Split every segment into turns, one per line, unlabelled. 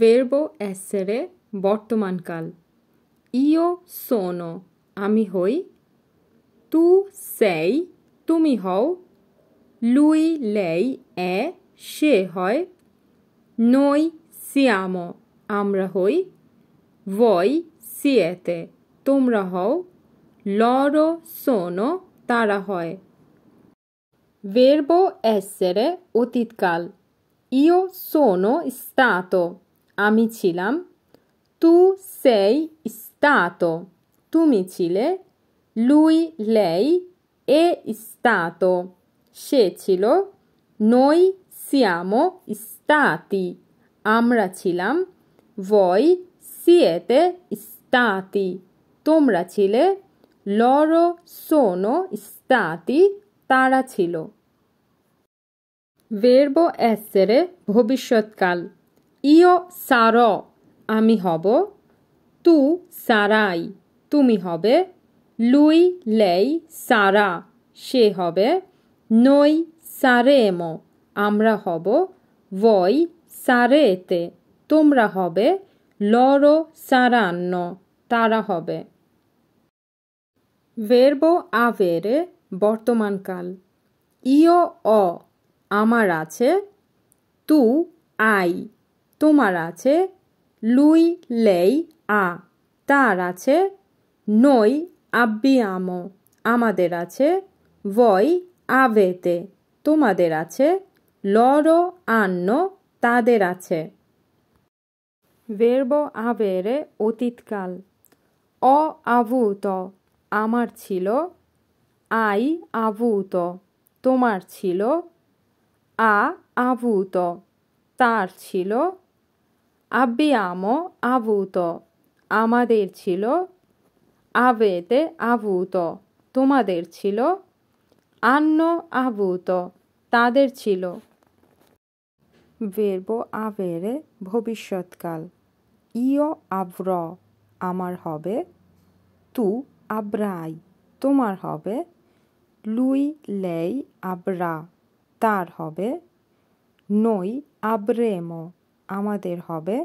ভেরবো এসেরে বর্তমানকাল ইও সোনো আমি হই তু সেই তুমি হও লুই লেই এ সে হয় নই সিয়াম আমরা হই ওই সিয়েতে তোমরা হও লর সোনো তারা হয় ভেরবো এসেরে অতীতকাল ইও সোনো স্তাতো আমি ছিলাম তু সেই স্তাতো তুমি ছিলে লুই লেই এ স্তাতো সে ছিল নই সিয়ামো স্তাতি আমরা ছিলাম ভয় সিয়েতে স্তাতি তোমরা ছিলে লর সোনো স্তাতি তারা ছিল ভেরব এসেরে ভবিষ্যৎকাল ইও সার আমি হব তু সারাই তুমি হবে লুই লেই সারা সে হবে নই সারেম আমরা হব ওই সারেতে তোমরা হবে লর সারান্ন তারা হবে ভেরব আভেরে বর্তমানকাল ইও অ আমার আছে তু আই তোমার আছে লুই লেই আ তার আছে আব্বি আমো আমাদের আছে voi আবেতে তোমাদের আছে লরো আন্ন তাদের আছে verbo আবেরে অতীতকাল অ আভূত আমার ছিল আই আভূত তোমার ছিল আ আভূত তার ছিল abbiamo avuto আমাদের ছিল avete avuto তোমাদের ছিল hanno avuto তাদের ছিল verb avere ভবিষ্যৎকাল ইয় আব্র আমার হবে তু আব্রাই তোমার হবে লুই লেই আব্রা তার হবে নই আব্রেমো আমাদের হবে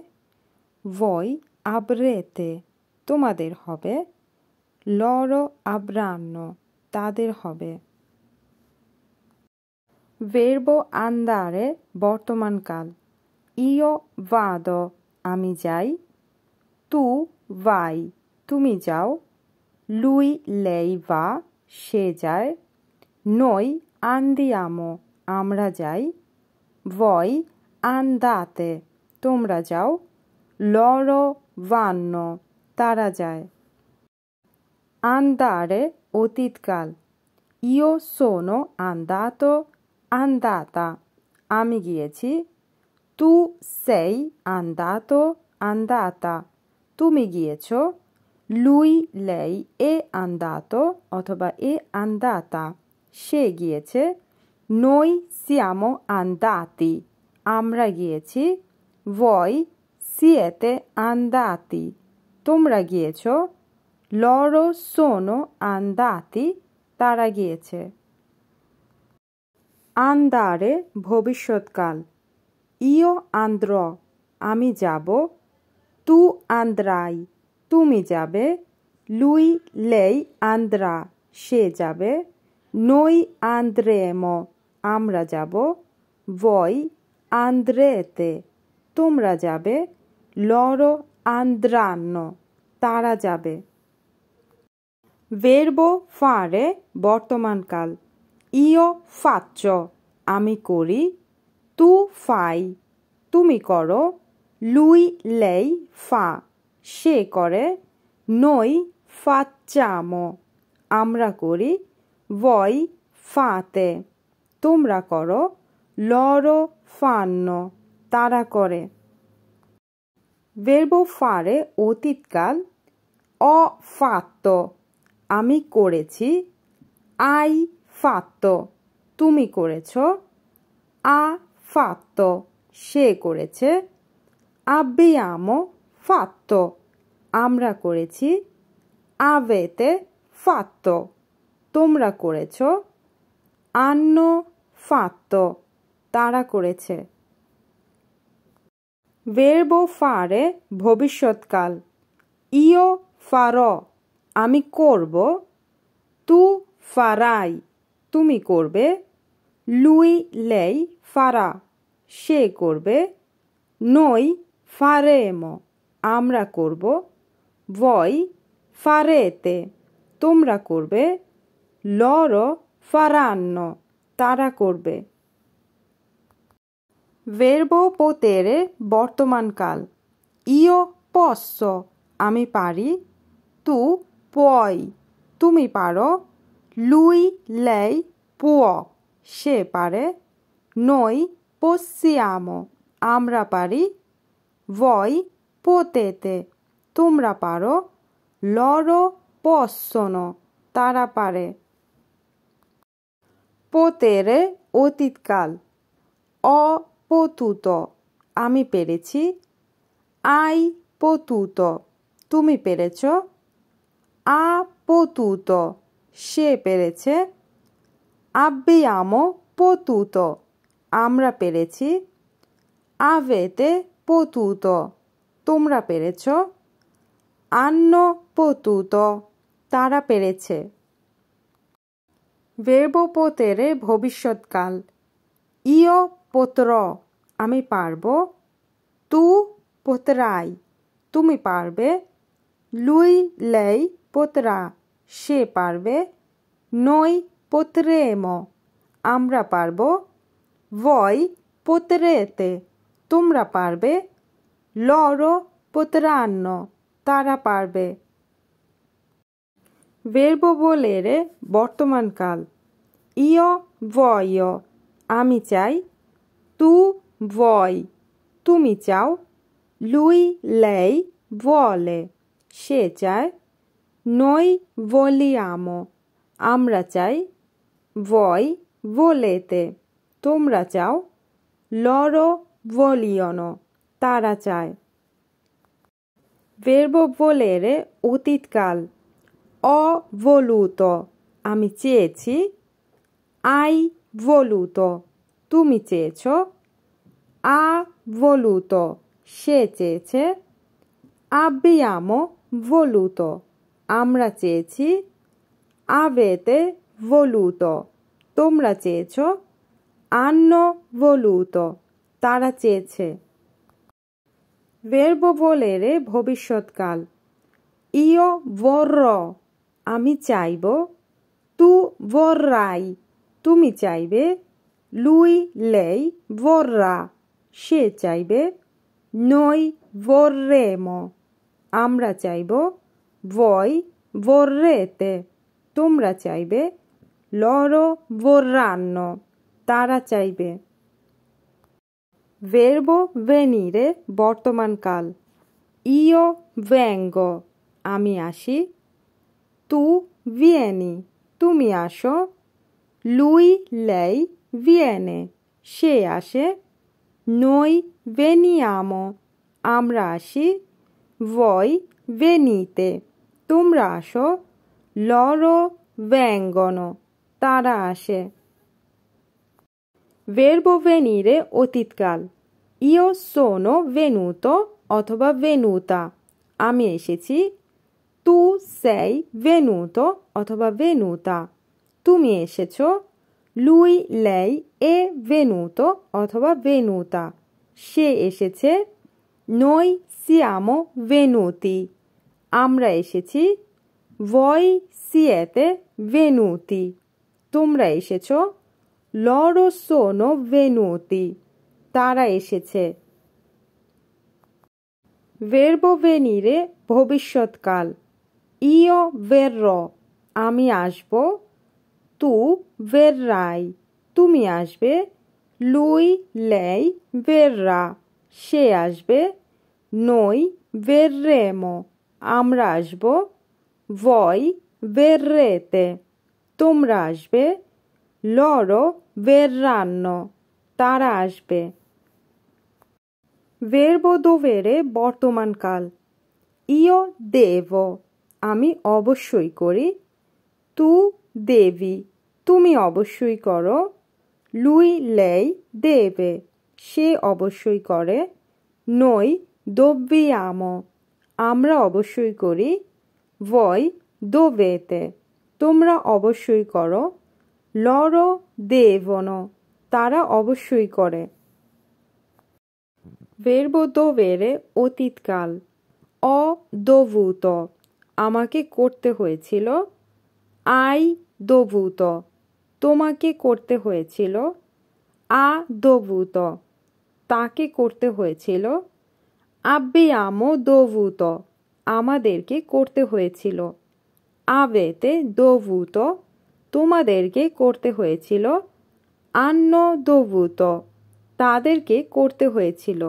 ভয় আবরেতে তোমাদের হবে লর আব্রান্ন তাদের হবে ভেরব আন্দারে বর্তমানকাল ইয় বাদ আমি যাই তু ভাই তুমি যাও লুই লেই বা সে যায় নই আন্দিয়াম আমরা যাই বই আন্দাতে তোমরা যাও লরো বান্ন তারা যায় আন্দারে অতীতকাল ইও সোনো আন্দাতো আন্দাতা আমি গিয়েছি তু সেই আন্দাতো আন্দাতা তুমি গিয়েছ লুই লেই এ আন্দাতো অথবা এ আন্দাতা সে গিয়েছে নই সিয়ামো আন্দাতি আমরা গিয়েছি Voi siete andati. তোমরা গিয়েছো loro sono andati তারা গিয়েছে আন্দারে ভবিষ্যৎকাল ইও আন্দ্র আমি যাব তু আন্দ্রাই তুমি যাবে লুই লেই আন্দ্রা সে যাবে নই আন্দ্রেম আমরা যাব ভয় আন্দ্রেতে তোমরা যাবে লরো আন্দ্রান্ন তারা যাবে ভেরবো ফাঁড়ে বর্তমানকাল ইয় ফাচ্চ আমি করি তু ফাই তুমি করো লুই লেই ফা সে করে নই ফাচ্চাম আমরা করি ভয় ফাতে তোমরা করো লর ফান্ন তারা করে ভেরবো ফারে অতীতকাল অ ফাত্ত আমি করেছি আই ফাত্ত তুমি করেছ আ ফাত্ত সে করেছে আব্বিয়ামো ফাত্ত আমরা করেছি আবেতে ফাত্ত তোমরা করেছ আন্ন ফাত্ত তারা করেছে ভেরবো ফারে ভবিষ্যৎকাল ইও ফার আমি করব তু ফারাই তুমি করবে লুই লেই ফারা সে করবে নই ফারেম আমরা করব বই ফারেতে তোমরা করবে লর ফারান্ন তারা করবে ভেরবো পোতেরে বর্তমানকাল ইও পস্য আমি পারি তু পয় তুমি পারো লুই লেই পুয় সে পারে নই পশ্চিয়ামো আমরা পারি ভয় পোতেতে তোমরা পারো লর পশন তারা পারে পোতেরে অতীতকাল অ পতুতো আমি পেরেছি আই পতুতো তুমি পেরেছ আ পতুতো সে পেরেছে আব্বি আমো পতুতো আমরা পেরেছি আবেতে পতুতো তোমরা পেরেছ আন্ন পতুতো তারা পেরেছে ভেরব পোতের ভবিষ্যৎকাল ইয় পোত্র আমি পারব তু পোতরাই তুমি পারবে লুই লেই পোতরা সে পারবে নই পুত্রেম আমরা পারব ওই পুত্রেতে তোমরা পারবে লর পোতরান্ন তারা পারবে বেরব বলে রে বর্তমানকাল ইয় ভয় আমি চাই Tu vuoi. Tu mi চাও. Lui, lei vuole. সে চায়. Noi vogliamo. আমরা চাই. Voi volete. তোমরা চাও. Loro vogliono. তারা চায় ভের্ব ভোলেরে অতীতকাল অ ভলুত আমি চেয়েছি আই ভলুত তুমি চেয়েছ আ voluto সে চেয়েছে আবিয়ামো voluto আমরা চেয়েছি আবেতে voluto তোমরা চেয়েছ hanno voluto তারা চেয়েছে ভেরবো বলেরে ভবিষ্যৎকাল ইয় বর আমি চাইব তু বর্রাই তুমি চাইবে Lui, lei vorrà. she chaibe noi vorremo amra chaibo voi vorrete tumra chaibe loro vorranno tara chaibe verbo venire bortoman kal io vengo ami ashi tu vieni তুমি asho lui lei ভিয়েনে সে আসে নই ভেনিয়াম আমরা আসি ভয় ভেনিতে তোমরা আসো লরো ভ্যাঙ্গন তারা আসে ভেরব ভেনিরে অতীতকাল ইয় সোনো ভেনুত অথবা ভেনুতা আমি এসেছি তু সেই ভেনুত অথবা ভেনুতা তুমি এসেছো Lui, lei è venuto অথবা venuta. সে এসেছে noi siamo venuti. আমরা এসেছি voi siete venuti. তোমরা এসেছ loro sono venuti. তারা এসেছে verb venire ভবিষ্যৎকাল io verrò আমি আসবো তু রাই তুমি আসবে লুই লেই ভেররা সে আসবে নই মো আমরা আসব ভয় ভেররেতে তোমরা আসবে লড়ো রান্ন তারা আসবে বেরে বর্তমান বর্তমানকাল ইয় দেব আমি অবশ্যই করি তু দেবি তুমি অবশ্যই করো লুই লেই দেবে সে অবশ্যই করে নই আম আমরা অবশ্যই করি ওই দোবেতে তোমরা অবশ্যই করো লড় দেবন তারা অবশ্যই করে ভেরব দোবেরে অতীতকাল অদভূত আমাকে করতে হয়েছিল আই দোভূত তোমাকে করতে হয়েছিল আ দোভূত তাকে করতে হয়েছিল আব্বে আমো দোভূত আমাদেরকে করতে হয়েছিল আবেতে দোভূত তোমাদেরকে করতে হয়েছিল আন্ন দোভূত তাদেরকে করতে হয়েছিল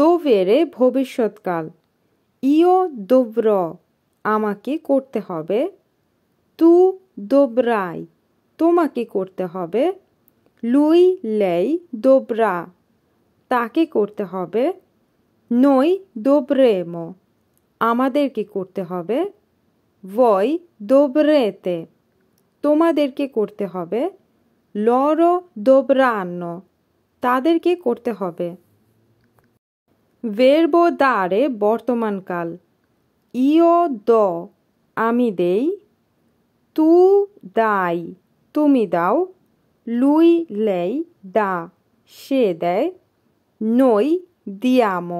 দোবেরে ভবিষ্যৎকাল ইয় দোব্র আমাকে করতে হবে তু দোবরাই তোমাকে করতে হবে লুই লেই দোবরা তাকে করতে হবে নই দোবরেমো আমাদেরকে করতে হবে ওই দোবরেতে তোমাদেরকে করতে হবে লর দোবরান্ন তাদেরকে করতে হবে ভেরবো দাঁড়ে বর্তমানকাল ইও দ আমি দেই তু দাই তুমি দাও লুই লেই দা সে দেয় নই দিয়াম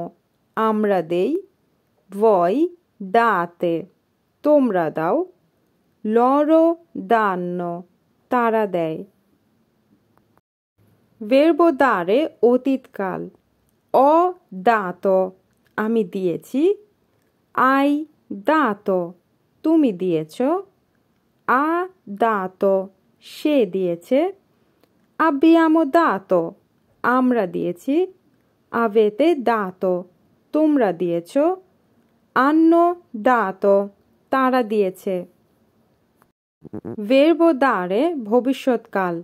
আমরা দেই voi দাতে তোমরা দাও লর দান তারা দেয় verb dare অতীতকাল অ দাত আমি দিয়েছি আই দাতো তুমি দিয়েছ আ দাতো সে দিয়েছে আব্বিয়ামো দাতো আমরা দিয়েছি আবেতে দাতো তোমরা দিয়েছ আন্ন দাতো তারা দিয়েছে বেরব দাঁড়ে ভবিষ্যৎকাল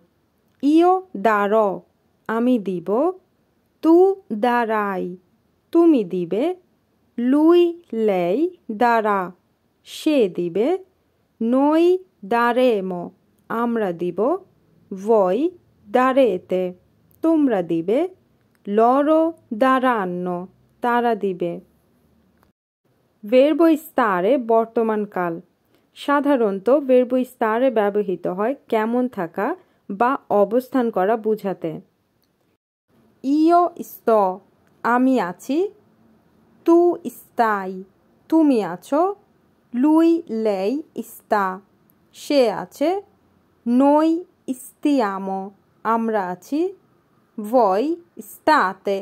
ইও দাঁড় আমি দিব তু দাঁড়াই তুমি দিবে লুই লেই দ্বারা সে দিবে noi daremo আমরা দিব voi দারেতে তোমরা দিবে loro দারান্ন তারা দিবে বেরবই স্তারে কাল সাধারণত বেরবই স্তারে ব্যবহৃত হয় কেমন থাকা বা অবস্থান করা বুঝাতে ইয় স্ত আমি আছি Tu stai, তুমি আছো lui lei sta, সে আছে noi stiamo, আমরা আছি voi state,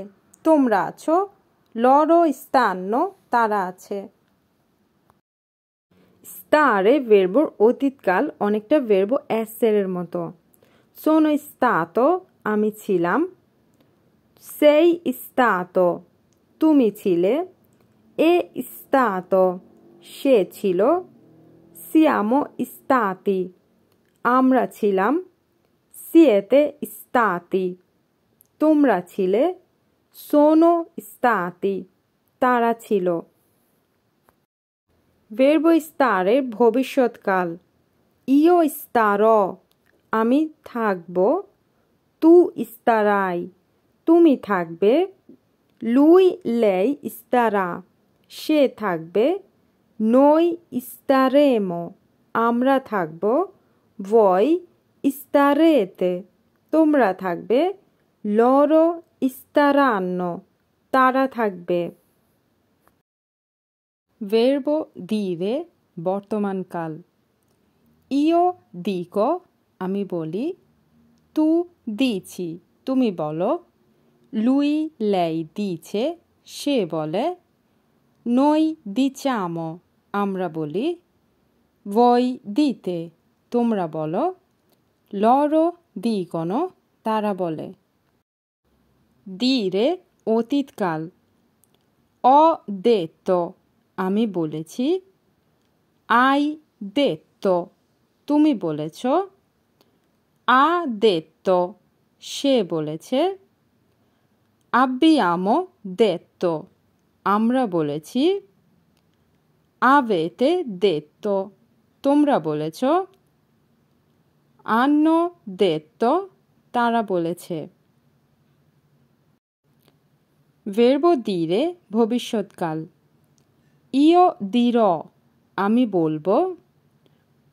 তোমরা আছো loro stanno, তারা আছে স্টারে ভেরবোর অতীতকাল অনেকটা ভেরবো অ্যাসেরের মতো সোনো স্তাতো আমি ছিলাম সেই স্তাতো তুমি ছিলে è stato সে ছিল siamo stati আমরা ছিলাম siete stati তোমরা ছিলে sono stati তারা ছিল ভেরব স্তারের ভবিষ্যৎকাল ইও স্তার আমি থাকব তু ইস্তারাই তুমি থাকবে লুই লেই ইস্তারা সে থাকবে নই ইস্তারেমো আমরা থাকব ভয় ইস্তারেতে তোমরা থাকবে loro ইস্তারান্ন তারা থাকবে verbo dire বর্তমানকাল ইও দিকো আমি বলি তু দিছি তুমি বলো লুই লেই দিছে সে বলে নই দিচামো আমরা বলি ভই দিতে তোমরা বলো লরো দি কোনো তারা বলে দি রে অতীতকাল অ দেত আমি বলেছি আই দেত তুমি বলেছ আ দেত সে বলেছে আব্বি আমো দেত আমরা বলেছি আবেতে detto তোমরা বলেছ আন্ন দেত্ত তারা বলেছে ভেরব দিরে ভবিষ্যৎকাল ইয় দির আমি বলবো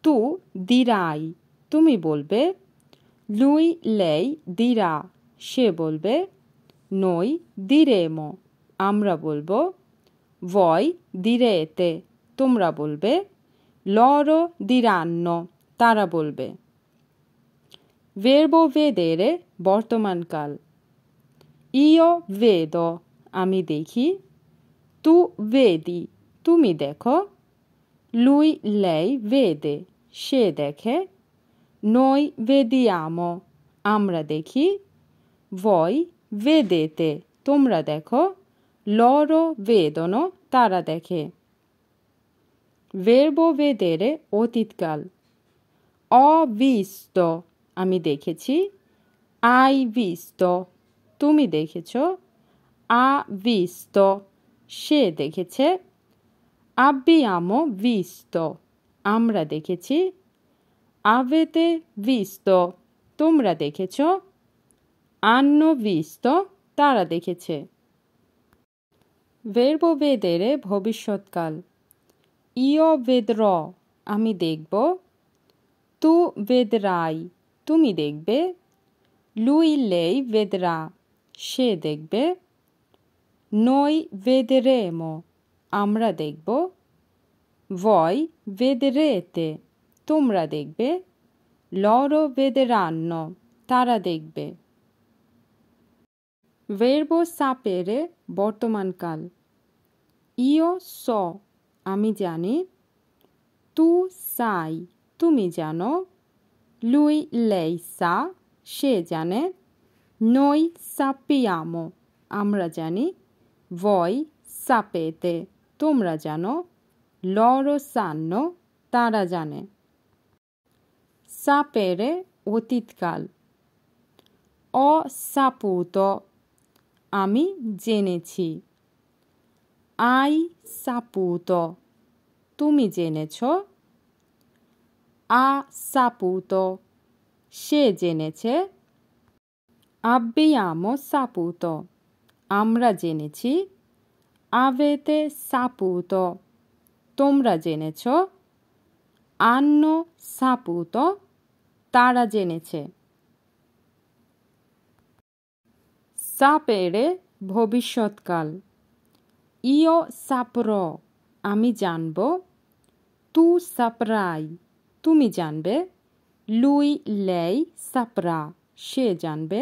তু দিরাই তুমি বলবে লুই লেই দিরা সে বলবে নই দিরেমো আমরা বলবো ভয় দিরেতে তোমরা বলবে লর দিরান্ন তারা বলবে ভেরবো ভেদেরে বর্তমানকাল ইয় ভেদ আমি দেখি তু ভেদি তুমি দেখো লুই লেই ভেদে সে দেখে নই আম আমরা দেখি ভয় ভেদেতে তোমরা দেখো লর ও বেদনও তারা দেখে ভেরব বেদেরে অতীতকাল অবিস্ত আমি দেখেছি আই বিস্ত তুমি দেখেছ বিস্ত সে দেখেছে আমো বিস্ত আমরা দেখেছি আবেতে বিস্ত তোমরা দেখেছ আন্ন বিস্ত তারা দেখেছে বেদের ভবিষ্যৎকাল ইয় র আমি দেখব তু বেদ রাই তুমি দেখবে লুই লেই বেদরা সে দেখবে নই বেদরে ম আমরা দেখব ভয় তে তোমরা দেখবে লর বেদরান্ন তারা দেখবে ভেরবো সাপেরে বর্তমানকাল ইয় স আমি জানি তু সাই তুমি জানো লুই লেই সা সে জানে নই সাপিয়ামো আমরা জানি ভয় সাপেতে তোমরা জানো লর সান্ন তারা জানে সাপেরে অতীতকাল অসাপুত আমি জেনেছি আই সাপুত তুমি জেনেছ আ সাপুত সে জেনেছে আব্বিয়ামো সাপুত আমরা জেনেছি আবেতে সাপুত তোমরা জেনেছ আন্ন সাপুত তারা জেনেছে সাপেরে ভবিষ্যৎকাল ইয় সাপর আমি জানব তু সাপরাই তুমি জানবে লুই লেই সাপরা সে জানবে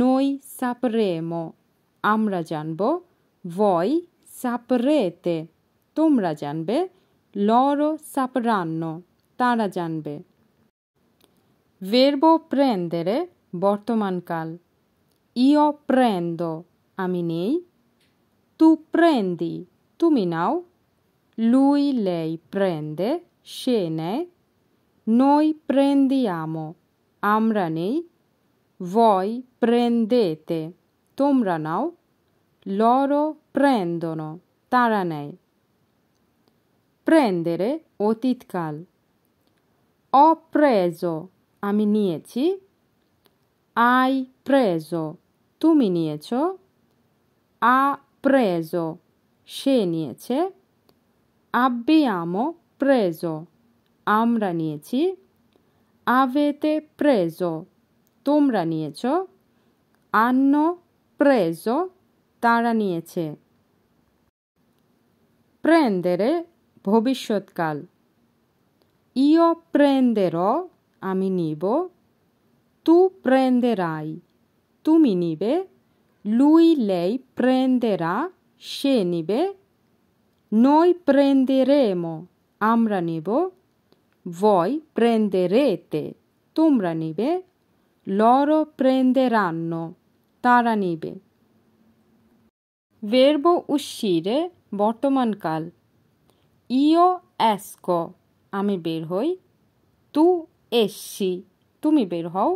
নই সাপরে ম আমরা জানব ভয় সাপরেতে তোমরা জানবে লর সাপরান্ন তারা জানবে ভেরবো প্রেন্দেরে বর্তমানকাল Io prendo, Aminei. Tu prendi, Tuminau. Lui, lei prende, scene. Noi prendiamo, Amranei. Voi prendete, Tomranau. Loro prendono, Taranei. Prendere, Otitkal. Ho preso, Aminieci. Hai preso, তুমি নিয়েছ আ প্রেজো সে নিয়েছে আমো প্রেজো আমরা নিয়েছি আবেতে প্রেজো তোমরা নিয়েছ আন্ন প্রেজো তারা নিয়েছে প্রেন্দেরে ভবিষ্যৎকাল ইয় প্রেন্দেরও আমি নিব তু প্রেন্দেরাই তুমি নিবে লুই লেই প্রেন্দেরা সে নিবে নই মো আমরা নিব ভয় প্রেন্দে প্রেন্দেরেতে তোমরা নিবে লর প্রেন্দেরান্ন তারা নিবে ভেরব উশিরে বর্তমানকাল ইও অ্যাসক আমি বের হই তু এসি তুমি বের হও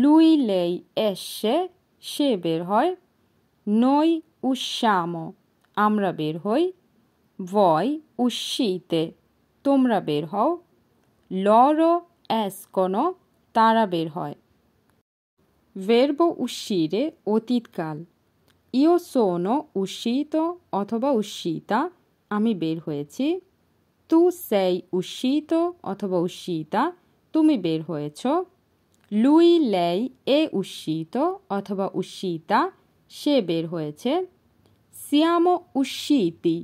লুই লেই এসে সে বের হয় নই উৎসাম আমরা বের হই ভয় উৎসিতে তোমরা বের হও লর অ্যাস কোনো তারা বের হয় ভেরব উশিরে অতীতকাল ইও সোনো উশিত অথবা উশিতা আমি বের হয়েছি তু সেই উশিত অথবা উশিতা তুমি বের হয়েছ লুই লেই এ উষিত অথবা উষিতা সে বের হয়েছে সিয়াম উশিতি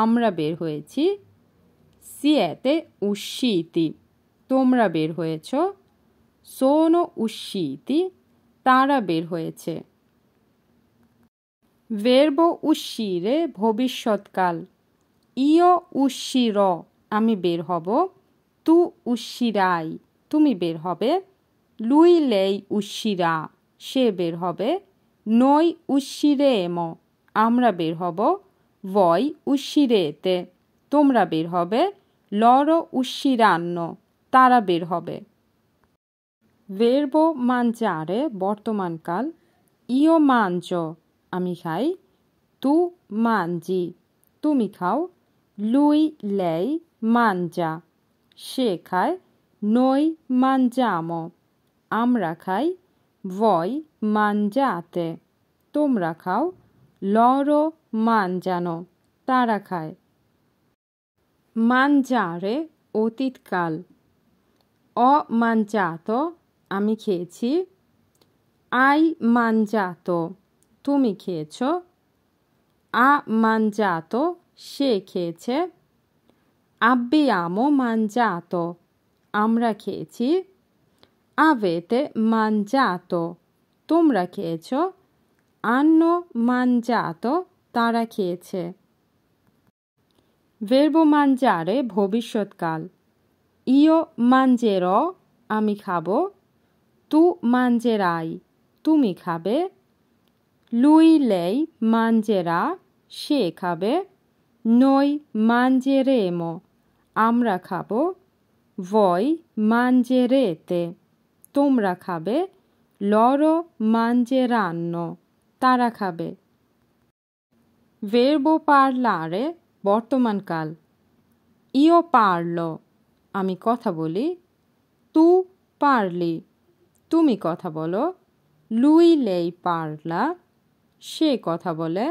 আমরা বের হয়েছি সিয়াতে উষিতি তোমরা বের হয়েছ সোন উশিতি তারা বের হয়েছে ভেরব উশিরে ভবিষ্যৎকাল ইয় উশির আমি বের হব তু উশিরাই তুমি বের হবে লুই লেই উশিরা সে বের হবে নই উশিরে এম আমরা বের হব ওই উশিরে এতে তোমরা বের হবে লর উশিরান্ন তারা বের হবে বেরবো মানচারে বর্তমানকাল ইও মাঞ্চ আমি খাই তু মানজি তুমি খাও লুই লেই মানজা সে খায় নই মাঞ্জামো আমরা খাই ভয় মানজাতে তোমরা খাও লর মানজানো তারা খায় রে অতীতকাল অমানজাত আমি খেয়েছি আই মানজাত তুমি খেয়েছ আ মানজাত সে খেয়েছে আব্বিয়ামো মানজাত আমরা খেয়েছি Avete mangiato. তোমরা খেয়েছ hanno mangiato তারা খেয়েছে verb mangiare ভবিষ্যৎকাল io mangerò আমি খাবো tu mangerai তুমি খাবে lui lei mangerà সে খাবে noi mangeremo আমরা খাবো voi mangerete তোমরা খাবে লরো রান্ন তারা খাবে ভেরবো পারলারে বর্তমানকাল ইও পারল আমি কথা বলি তু পারলি তুমি কথা বলো লুই লেই পারলা সে কথা বলে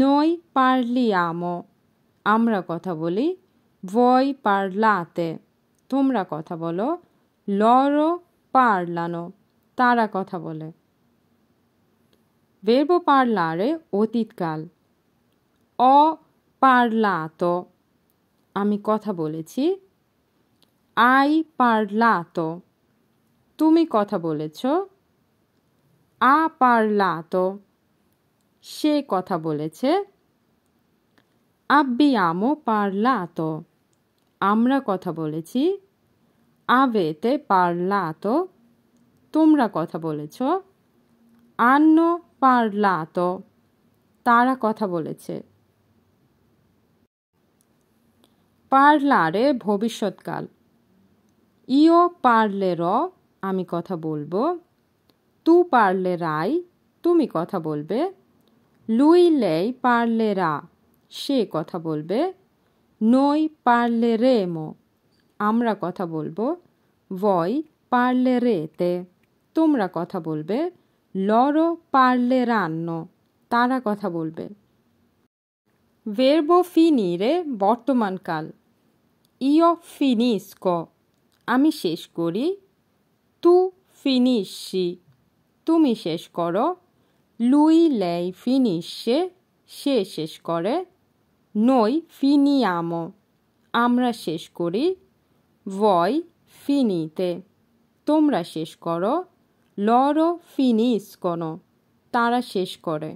নই পারলি আমো আমরা কথা বলি ভয় পারলাতে তোমরা কথা বলো লরো পারলানো তারা কথা বলে পারলা রে অতীতকাল অ তো আমি কথা বলেছি আই পারলা তো তুমি কথা বলেছ আ পারলা তো সে কথা বলেছে আব্বি আমো পারলা তো আমরা কথা বলেছি আবেতে পারলাতো তোমরা কথা বলেছ আন্ন পারলাতো তারা কথা বলেছে পার্লারে ভবিষ্যৎকাল ইও পারলে র আমি কথা বলবো তু পারলে রাই তুমি কথা বলবে লুই লেই পারলে রা সে কথা বলবে নই পারলে রে মো আমরা কথা বলবো ভয় পারলে রেতে তোমরা কথা বলবে লরো পারলে রান্ন তারা কথা বলবে ভেরবো রে বর্তমানকাল ইয় ফিনিস ক আমি শেষ করি তু ফিনিসি তুমি শেষ করো লুই লেই ফিনিশে সে শেষ করে নই ফিনিয়ামো আমরা শেষ করি voi finite তোমরা শেষ করো লরো ফিনিস কোনো তারা শেষ করে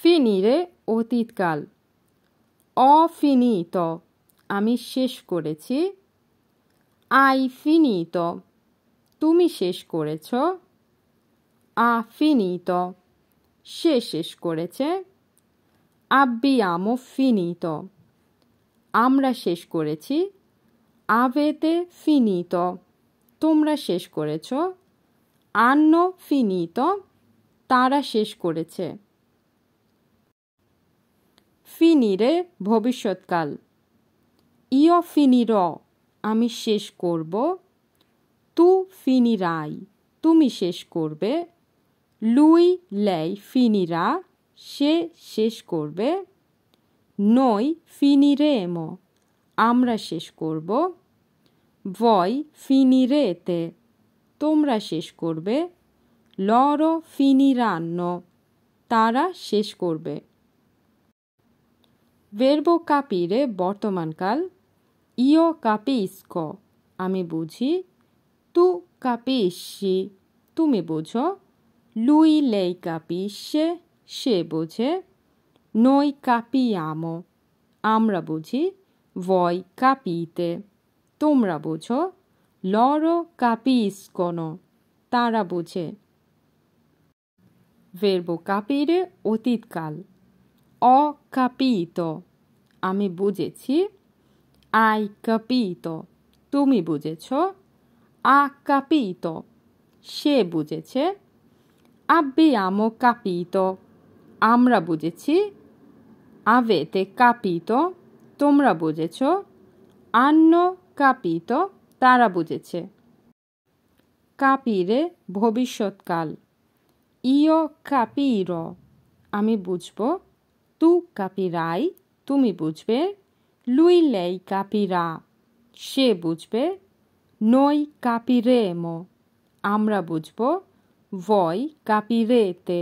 ফিনিরে অতীতকাল অফিনিত আমি শেষ করেছি আই ফিনিত তুমি শেষ করেছ আফিনিত সে শেষ করেছে আব্বি আব্বিয়ামো ফিনিত আমরা শেষ করেছি আভেতে ফিনিত তোমরা শেষ করেছ আন্ন ফিনিত তারা শেষ করেছে ফিনিরে ভবিষ্যৎকাল ইয় ফিনির আমি শেষ করব তু ফিনিরাই তুমি শেষ করবে লুই লেই ফিনিরা সে শেষ করবে নই ফিনিরে এম আমরা শেষ করব ভয় ফিনিরে তে তোমরা শেষ করবে লরো ফিনিরান্ন তারা শেষ করবে ভেরব কাপিরে বর্তমানকাল ইও কাপিস্ক আমি বুঝি তু কাপিসি তুমি বোঝো লুই লেই কাপিসে সে বোঝে Noi capiamo. আমরা বুঝি ভয় capite. তোমরা বোঝো loro capiscono. তারা বোঝে verbo capire অতীতকাল অ কাপিত আমি বুঝেছি আই কাপিত তুমি বুঝেছ আ কাপিত সে বুঝেছে আব্বি আমো কাপিত আমরা বুঝেছি Avete capito? তোমরা বুঝেছ আন্ন কাপিত তারা বুঝেছে কাপিরে ভবিষ্যৎকাল ইয় কাপির আমি বুঝব তু কাপিরাই তুমি বুঝবে লুই লেই কাপিরা সে বুঝবে নই কাপিরেম আমরা বুঝব ভয় কাপিরেতে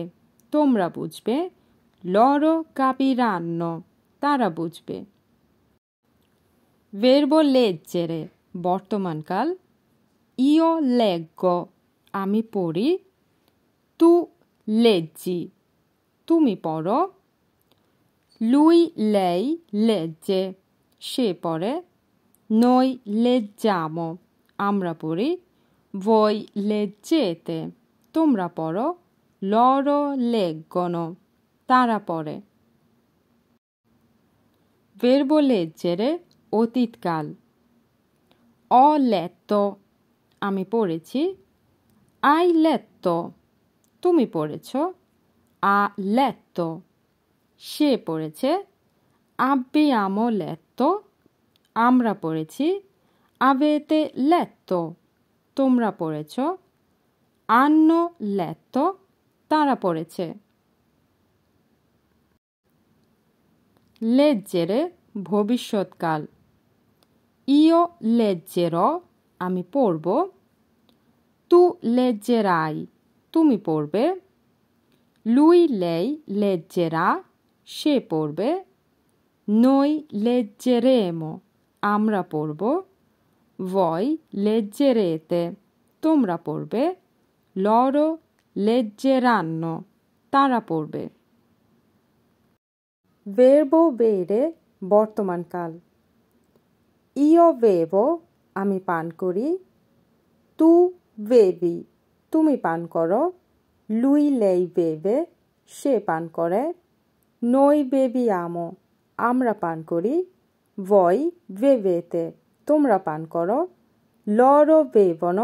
তোমরা বুঝবে loro capiranno তারা বুঝবে verbo leggere বর্তমানকাল io leggo আমি পড়ি tu leggi তুমি পড়ো lui lei legge সে পড়ে noi leggiamo আমরা পড়ি voi leggete তোমরা পড়ো loro leggono তারা পড়ে বলে জেরে অতীতকাল অ লেত্ত আমি পড়েছি আই লেত্ত তুমি পড়েছ আ লেত্ত সে পড়েছে আব্বি আমো লেত্ত আমরা পড়েছি আবেতে লেত্ত তোমরা পড়েছ আন্ন লেত্ত তারা পড়েছে লেজ্জেরে ভবিষ্যৎকাল ইও লেজ্জের আমি পড়ব তু লেজ্জেরাই তুমি পড়বে লুই লেই লেজ্জেরা সে পড়বে নই লেজ্জেরেমো আমরা পড়ব ভয় লেজ্জেরেতে তোমরা পড়বে লর লেজ্জেরান্ন তারা পড়বে ভেরবো বেড়ে বর্তমানকাল ইয় বেব আমি পান করি তু বেবি তুমি পান করো লুই লেই বেবে সে পান করে নই বেবি আমো আমরা পান করি বই বেবেতে তোমরা পান করো লরো বেবন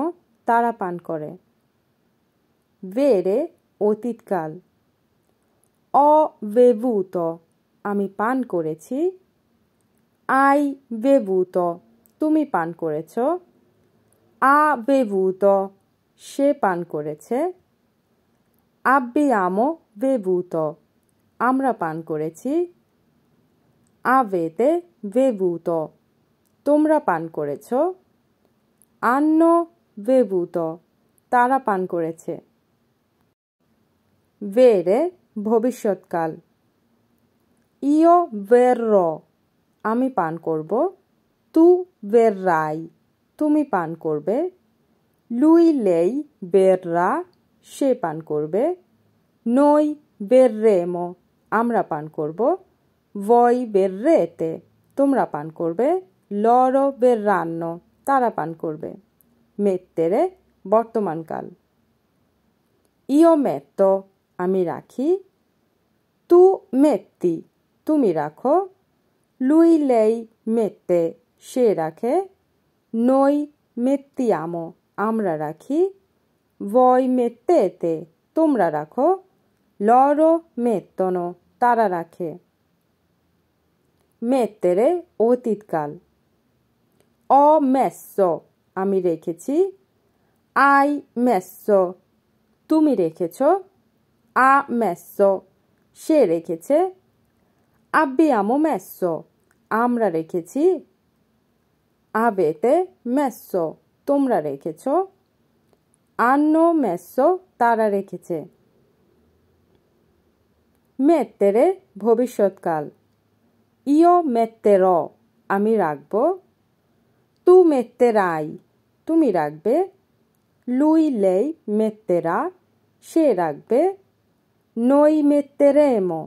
তারা পান করে বেড়ে অতীতকাল অবেবুত আমি পান করেছি আই বেবুত তুমি পান করেছ আ বেবুত সে পান করেছে আমো বেবুত আমরা পান করেছি আবেতে বেবুত তোমরা পান করেছ আন্ন বেবুত তারা পান করেছে বেড়ে ভবিষ্যৎকাল বের র আমি পান করব তু রাই তুমি পান করবে লেই বের রা সে পান করবে noi verremo আমরা পান করব বের রেতে তোমরা পান করবে বের verranno তারা পান করবে মেত্তেরে বর্তমানকাল ইয় মেত্ত আমি রাখি তু মেত্তি তুমি রাখো লুই লেই মেতে সে রাখে নই মেত্তি আমো আমরা রাখি বই মেত্তে এতে তোমরা রাখো লরো মেতনো তারা রাখে মেতেরে অতীতকাল অ মেস আমি রেখেছি আই মেস তুমি রেখেছ আ মেস সে রেখেছে আমো মেসো আমরা রেখেছি আবেতে মেসো তোমরা রেখেছ আন্নো মেসো তারা রেখেছে মেত্তেরে ভবিষ্যৎকাল ইয় মেত্তের আমি রাখব তু মেত্তেরাই তুমি রাখবে লুই লেই মেত্তেরা সে রাখবে নই এমো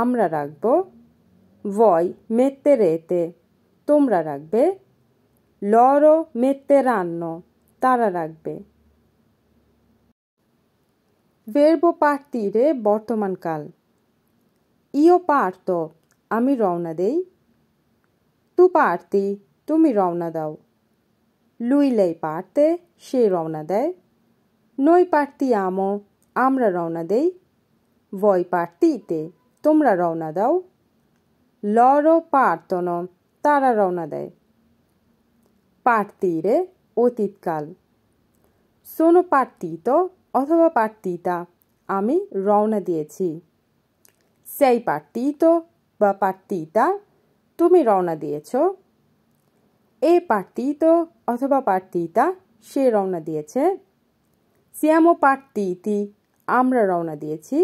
আমরা রাখবো voi metterete তোমরা রাখবে লরো মেত্তেরান্ন তারা রাখবে ভের্ব পার্টিরে বর্তমানকাল ইও পার্ত আমি রওনা দেই তু পার্তি তুমি রওনা দাও লুইলাই পারতে সে রওনা দেয় নই পার্তি আমো আমরা রওনা দেই ভয় পার্তিতে তোমরা রওনা দাও লরো পার্তন তারা রওনা দেয় পার্তিরে অতীতকাল সোনো পার্তিত অথবা পার্তিতা আমি রওনা দিয়েছি সেই পার্তিত বা পার্তিতা তুমি রওনা দিয়েছ এ পার্তিত অথবা পার্তিতা সে রওনা দিয়েছে সিয়ামো পার্তিতি আমরা রওনা দিয়েছি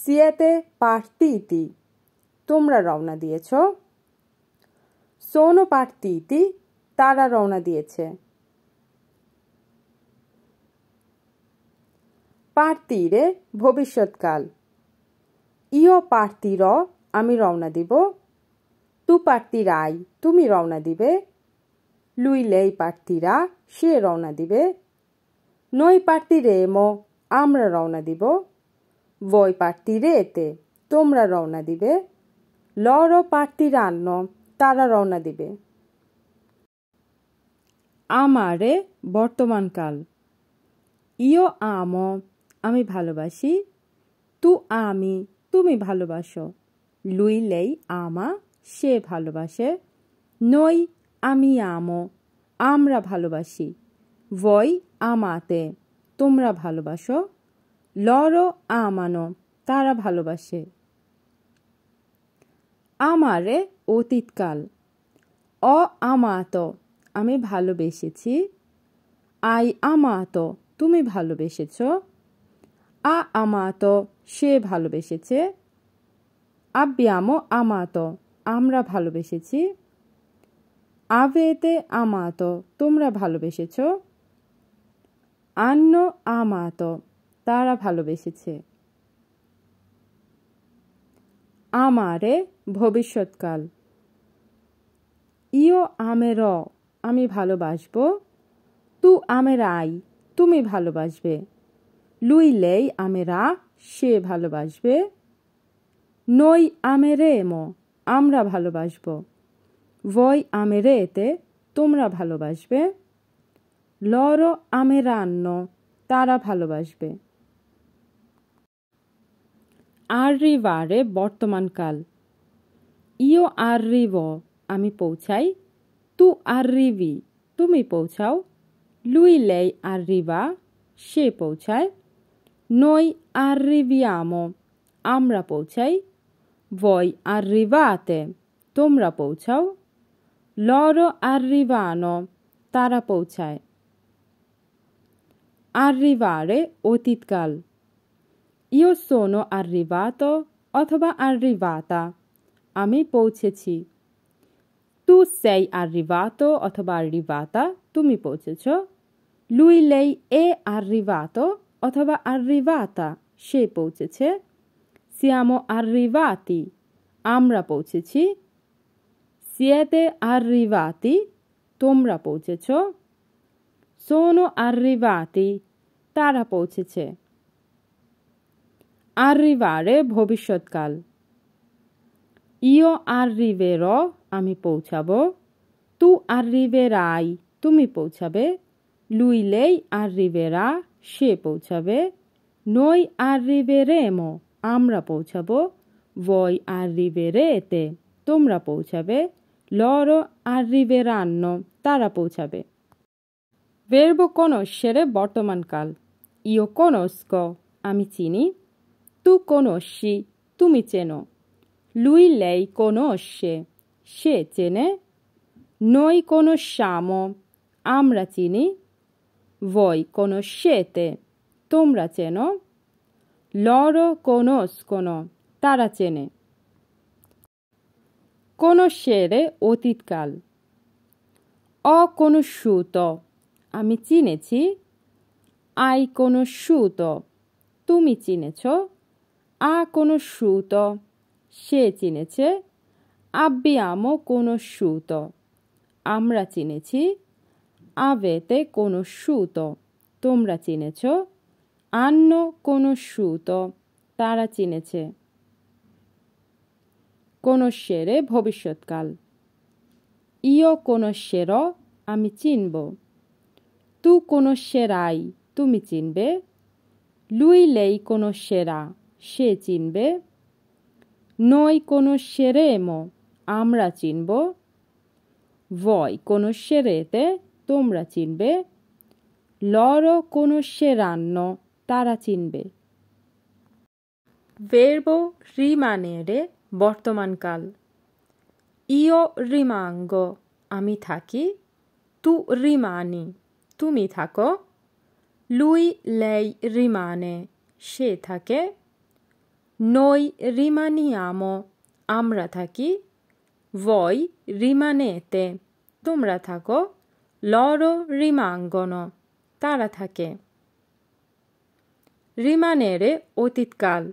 সিয়াতে পার্তিতি তোমরা রওনা দিয়েছ সোনো ইতি তারা রওনা দিয়েছে রে ভবিষ্যৎকাল ইয় র আমি রওনা দিব তু রাই তুমি রওনা দিবে লুই লেই পার্থীরা সে রওনা দিবে নই রে মো আমরা রওনা দিব বই রে এতে তোমরা রওনা দিবে লড় ও রান্ন তারা রওনা দিবে আমারে বর্তমানকাল ইয় আম আমি ভালোবাসি তু আমি তুমি ভালোবাসো লুইলেই আমা সে ভালোবাসে নই আমি আমো আমরা ভালোবাসি বই আমাতে তোমরা ভালোবাসো লরো আমানো তারা ভালোবাসে আমারে অতীতকাল অ আমাত আমি ভালোবেসেছি আই আমাত তুমি ভালোবেসেছ আ আমাত সে ভালোবেসেছে আব্যাম আমাত আমরা ভালোবেসেছি আবেতে আমাত তোমরা ভালোবেসেছ আন্ন আমাত তারা ভালোবেসেছে আমারে ভবিষ্যৎকাল ইও আমের আমি ভালোবাসব তু আমের আই তুমি ভালোবাসবে লুই লেই আমেরা সে ভালোবাসবে নই আমেরে ম আমরা ভালোবাসব ভয় আমেরে এতে তোমরা ভালোবাসবে লর আমেরা আন্ন তারা ভালোবাসবে আর বর্তমান বর্তমানকাল ইও আর রিব আমি পৌঁছাই তু আর রিবি তুমি পৌঁছাও লুই লেই আর রিবা সে পৌঁছায় নই আর রিবি আম আমরা পৌঁছাই বই আর রিবা আতে তোমরা পৌঁছাও লর আর রিবা আন তারা পৌঁছায় আর রিবা আরে অতীতকাল ইও সোনো আর রিবা তো অথবা আর রিবাতা তা আমি পৌঁছেছি তু সেই আর রিভাতো অথবা রিভাতা তুমি পৌঁছেছ লুই লেই এ আর রিভাতো অথবা আর রিভাতা সে পৌঁছেছে সিয়ামো আর রিভাতি আমরা পৌঁছেছি সিয়েতে আর রিভাতি তোমরা পৌঁছেছ সোনো আর রিভাতি তারা পৌঁছেছে আর রিভারে ভবিষ্যৎকাল ইও আর রিবের আমি পৌঁছাবো তু আর রিবের আই তুমি পৌঁছাবে লুই লেই আর রিবেরা সে পৌঁছাবে নই আর রিবে রে মো আমরা পৌঁছাবো ভই আর রিবে রে এতে তোমরা পৌঁছাবে লর আর রিভে রান্ন তারা পৌঁছাবে বেরব কোন সেরে বর্তমান কাল ইও কোন আমি চিনি তু কোন তুমি চেনো লুই লেই কোনো সে সে চেনে নই কোনো শ্যাম আমরা চিনি বই কোনো সেতে তোমরা চেনো লড় কোনো কোনো তারা চেনে কোনো সেরে অতীতকাল অ কোনো সুত আমি চিনেছি আই কোনো সুত তুমি চিনেছ আ কোনো সুত সে চিনেছে আমো কোনো সুত আমরা চিনেছি আবেতে কোনো সুত তোমরা চিনেছ আন্ন কোনো সুত তারা চিনেছে কোনো সেরে ভবিষ্যৎকাল ইয় কোনো সের আমি চিনব তু কোনো সেরাই তুমি চিনবে লুই লেই কোনো সেরা সে চিনবে নয় কোনো সেরে মো আমরা চিনব ভয় কোনো সেরেতে তোমরা চিনবে লর কোনো সেরান্ন তারা চিনবে বেরব রিমানেরে বর্তমানকাল ইয় রিমাঙ্গ আমি থাকি তু রিমানি তুমি থাকো লুই লেই রিমানে সে থাকে নই rimaniamo আমরা থাকি ভয় রিমানেতে তোমরা থাকো লর রিমাঙ্গন তারা থাকে রিমানেরে অতীতকাল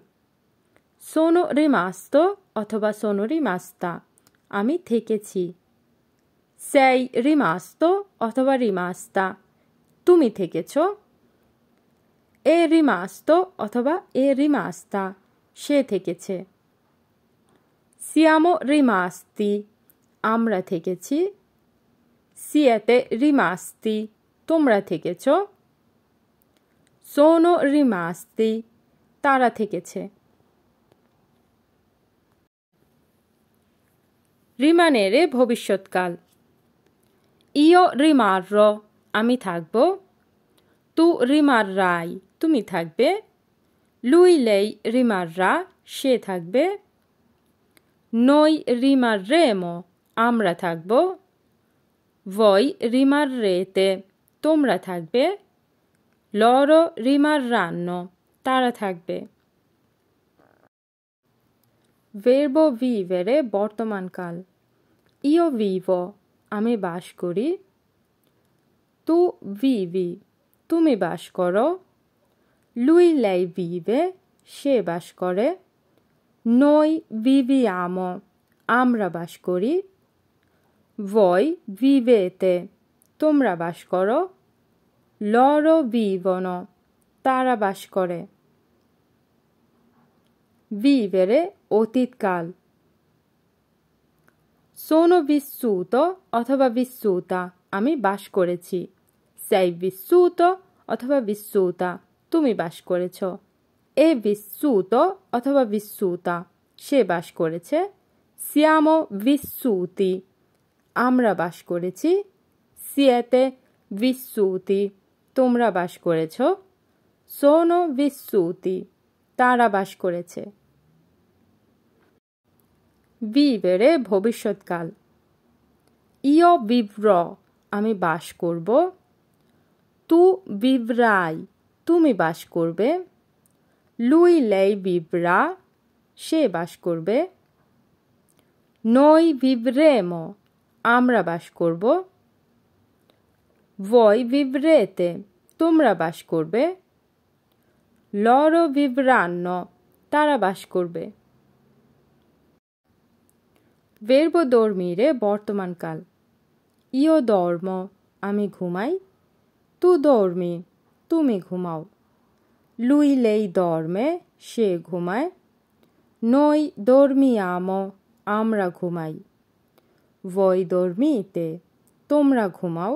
সোনো রিমাস্ত অথবা সোনো রিমাস্তা আমি থেকেছি সেই রিমাস্ত অথবা রিমাস্তা তুমি থেকেছ এ রিমাস্ত অথবা এ রিমাস্তা সে থেকেছে সিয়ামো রিমাস্তি আমরা থেকেছি সিয়াতে রিমাস্তি তোমরা থেকেছ সোনো রিমাস্তি তারা থেকেছে রিমানেরে ভবিষ্যৎকাল ইয় রিমার আমি থাকব তু রিমার রায় তুমি থাকবে লুই লেই রিমার রা সে থাকবে নই রিমার রেমো আমরা থাকব ভই রিমার রেতে তোমরা থাকবে লর রিমার রান্ন তারা থাকবে ভেরবো ভিভেরে বর্তমানকাল ইও ভিভ আমি বাস করি তু ভিভি তুমি বাস করো Lui lei vive, সে বাস করে noi আম আমরা বাস করি ভয় vivete, তোমরা বাস করো loro vivono, তারা বাস করে vivere অতীতকাল সোন বিশ্বুত অথবা বিস্যুতা আমি বাস করেছি সেই বিশ্বুত অথবা বিস্যুতা তুমি বাস করেছ এ বিশ্বুত অথবা বিশ্বুতা সে বাস করেছে সিয়াম বিশ্বুতি আমরা বাস করেছি সিয়াতে বিশ্বুতি তোমরা বাস করেছ সোন বিশ্বুতি তারা বাস করেছে বেড়ে ভবিষ্যৎকাল ইয় বিব্র আমি বাস করব তু বিব্রাই তুমি বাস করবে লুই লেই বিব্রা সে বাস করবে নই ম আমরা বাস করব ভয় বিব্রেতে তোমরা বাস করবে লর বিব্রান্ন তারা বাস করবে ভেরব দর্মিরে বর্তমানকাল ইয় দর্ম আমি ঘুমাই তু দর্মি তুমি ঘুমাও লুই লেই dorme সে ঘুমায় নই দর্মি আম আমরা ঘুমাই voi দর্মিতে তোমরা ঘুমাও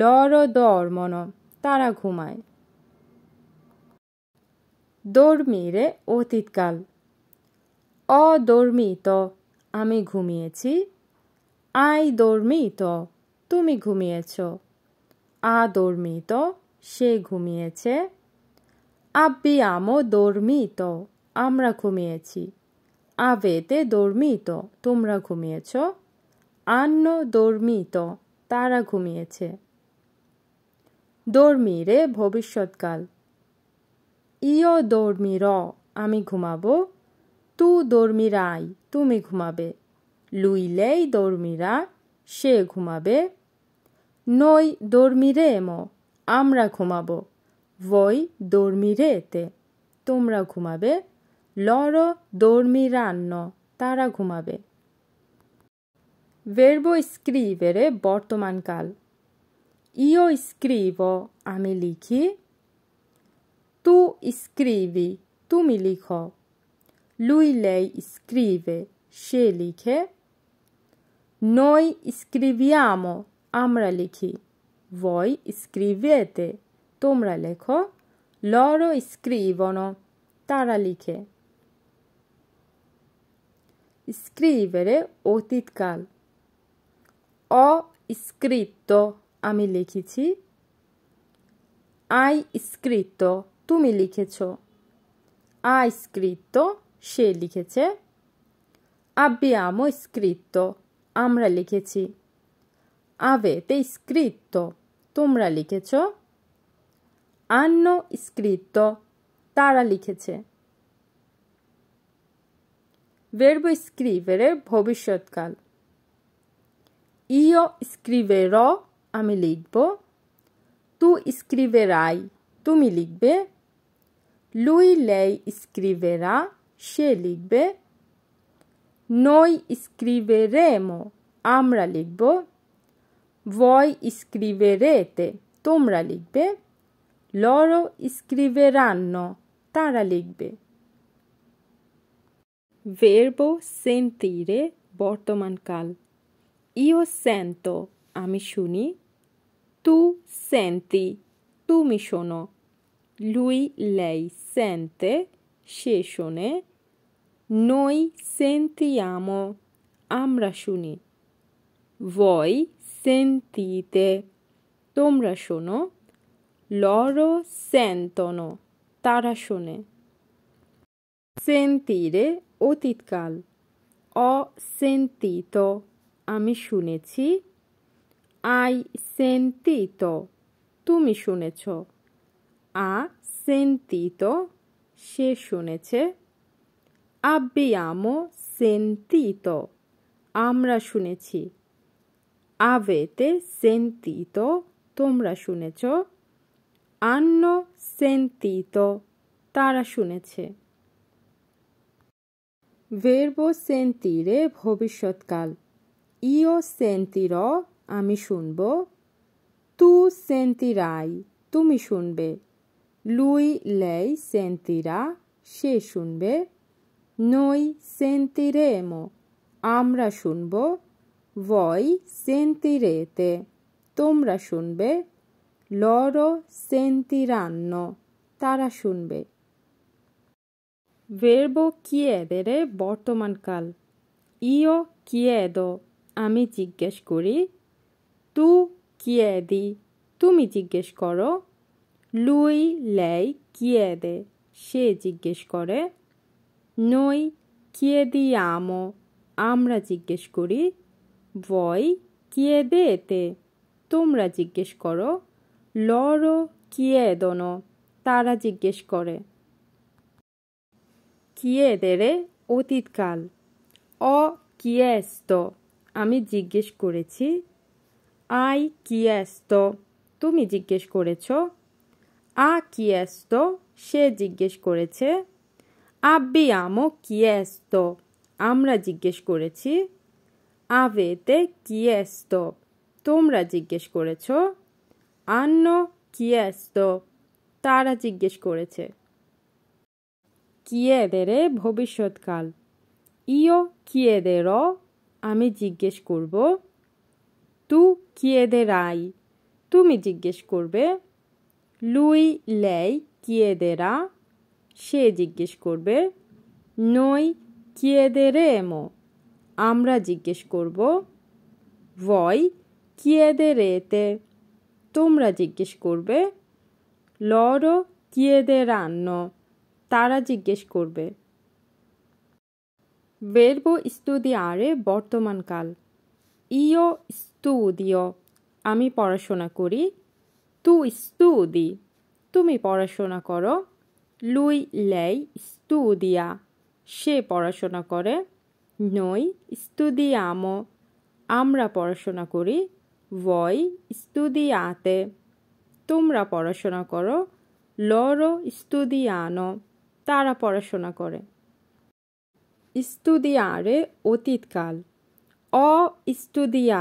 loro দর্মন তারা ঘুমায় দর্মিরে অতীতকাল অদর্মিত আমি ঘুমিয়েছি আই দর্মিত তুমি ঘুমিয়েছো আদর্মিত সে ঘুমিয়েছে আব্বি আমো দর্মিত আমরা ঘুমিয়েছি আবেতে দর্মিত তোমরা ঘুমিয়েছ আন্ন দর্মিত তারা ঘুমিয়েছে দর্মিরে ভবিষ্যৎকাল ইয় দর্মির আমি ঘুমাবো তু দর্মিরাই তুমি ঘুমাবে লুইলেই দর্মিরা সে ঘুমাবে Noi dormiremo. Amra kumabo. Voi dormirete. Tomra kumabe. Loro dormiranno. Tara kumabe. Verbo scrivere bortomancal. Io scrivo, ami likhi. Tu scrivi, tu mi likho. Lui lei scrive, she likhe. Noi scriviamo, আমরা লিখি ভয় স্ক্রিভেতে তোমরা লেখো loro স্ক্রিবন তারা লিখে স্ক্রিভেরে অতীতকাল অ আমি লিখেছি I স্কৃত তুমি লিখেছ আই স্কৃত সে লিখেছে আব্বি আমো আমরা লিখেছি আবে তে scritto. তোমরা লিখেছ আন্ন স্ক্রিত তারা লিখেছে ভেরব স্ক্রিভেরের ভবিষ্যৎকাল ইয় স্ক্রিভের আমি লিখব তু স্ক্রিভের আই তুমি লিখবে লুই লেই স্ক্রিভেরা সে লিখবে নই রে মো আমরা লিখবো voi scriverete তোমরা লিখবে loro scriveranno তারা লিখবে verbo sentire বর্তমানকাল io sento আমি tu senti তুমি শোনো lui lei sente সে noi sentiamo আমরা শুনি voi সেন্তিতে তোমরা শোনো লরো সেন্তনো তারা শোনে সেন্তিরে অতীতকাল অসেন্তিত আমি শুনেছি আই সেন্তিত তুমি শুনেছ আ সেন্তিত সে শুনেছে আব্বিয়ামো সেন্তিত আমরা শুনেছি avete sentito তোমরা শুনেছ hanno sentito তারা শুনেছে ভেরবো সেন্তিরে ভবিষ্যৎকাল ইও সেন্তির আমি শুনব তু সেন্তিরাই তুমি শুনবে লুই লেই সেন্তিরা সে শুনবে নই সেন্তিরেমো আমরা শুনবো voi sentirete tomra shunbe, loro sentiranno tara shunbe. verbo chiedere বর্তমানকাল io chiedo ami jiggesh kori. tu chiedi tu mi jiggesh koro. lui lei chiede she jiggesh করে noi chiediamo amra jiggesh kori. voi এতে তোমরা জিজ্ঞেস করো লরো chiedono তারা জিজ্ঞেস করে রে অতীতকাল অ কিয়েস্ত আমি জিজ্ঞেস করেছি আই কিয়েস্ত তুমি জিজ্ঞেস করেছ আ কিয়েস্ত সে জিজ্ঞেস করেছে আব্বি আমো কিয়েস্ত আমরা জিজ্ঞেস করেছি আবেতে কিয়েস্ত তোমরা জিজ্ঞেস করেছ আন্ন কিয়েস্ত তারা জিজ্ঞেস করেছে কিয়েদেরে ভবিষ্যৎকাল ইয় কিয়েদের আমি জিজ্ঞেস করব তু কিয়েদের আই তুমি জিজ্ঞেস করবে লুই লেই কিয়েদেরা সে জিজ্ঞেস করবে নই কিয়েদের এমো আমরা জিজ্ঞেস করব ভয় কিয়েদে রেতে তোমরা জিজ্ঞেস করবে লরো কিয়েদে রান্ন তারা জিজ্ঞেস করবে আরে বর্তমান কাল ইয় স্তুদিও আমি পড়াশোনা করি তু স্তুদি তুমি পড়াশোনা করো লুই লেই স্তুদিয়া সে পড়াশোনা করে নই স্তুদি আমো আমরা পড়াশোনা করি স্তুদি আতে তোমরা পড়াশোনা করো স্তুদি আনো তারা পড়াশোনা করে আরে অতীতকাল অ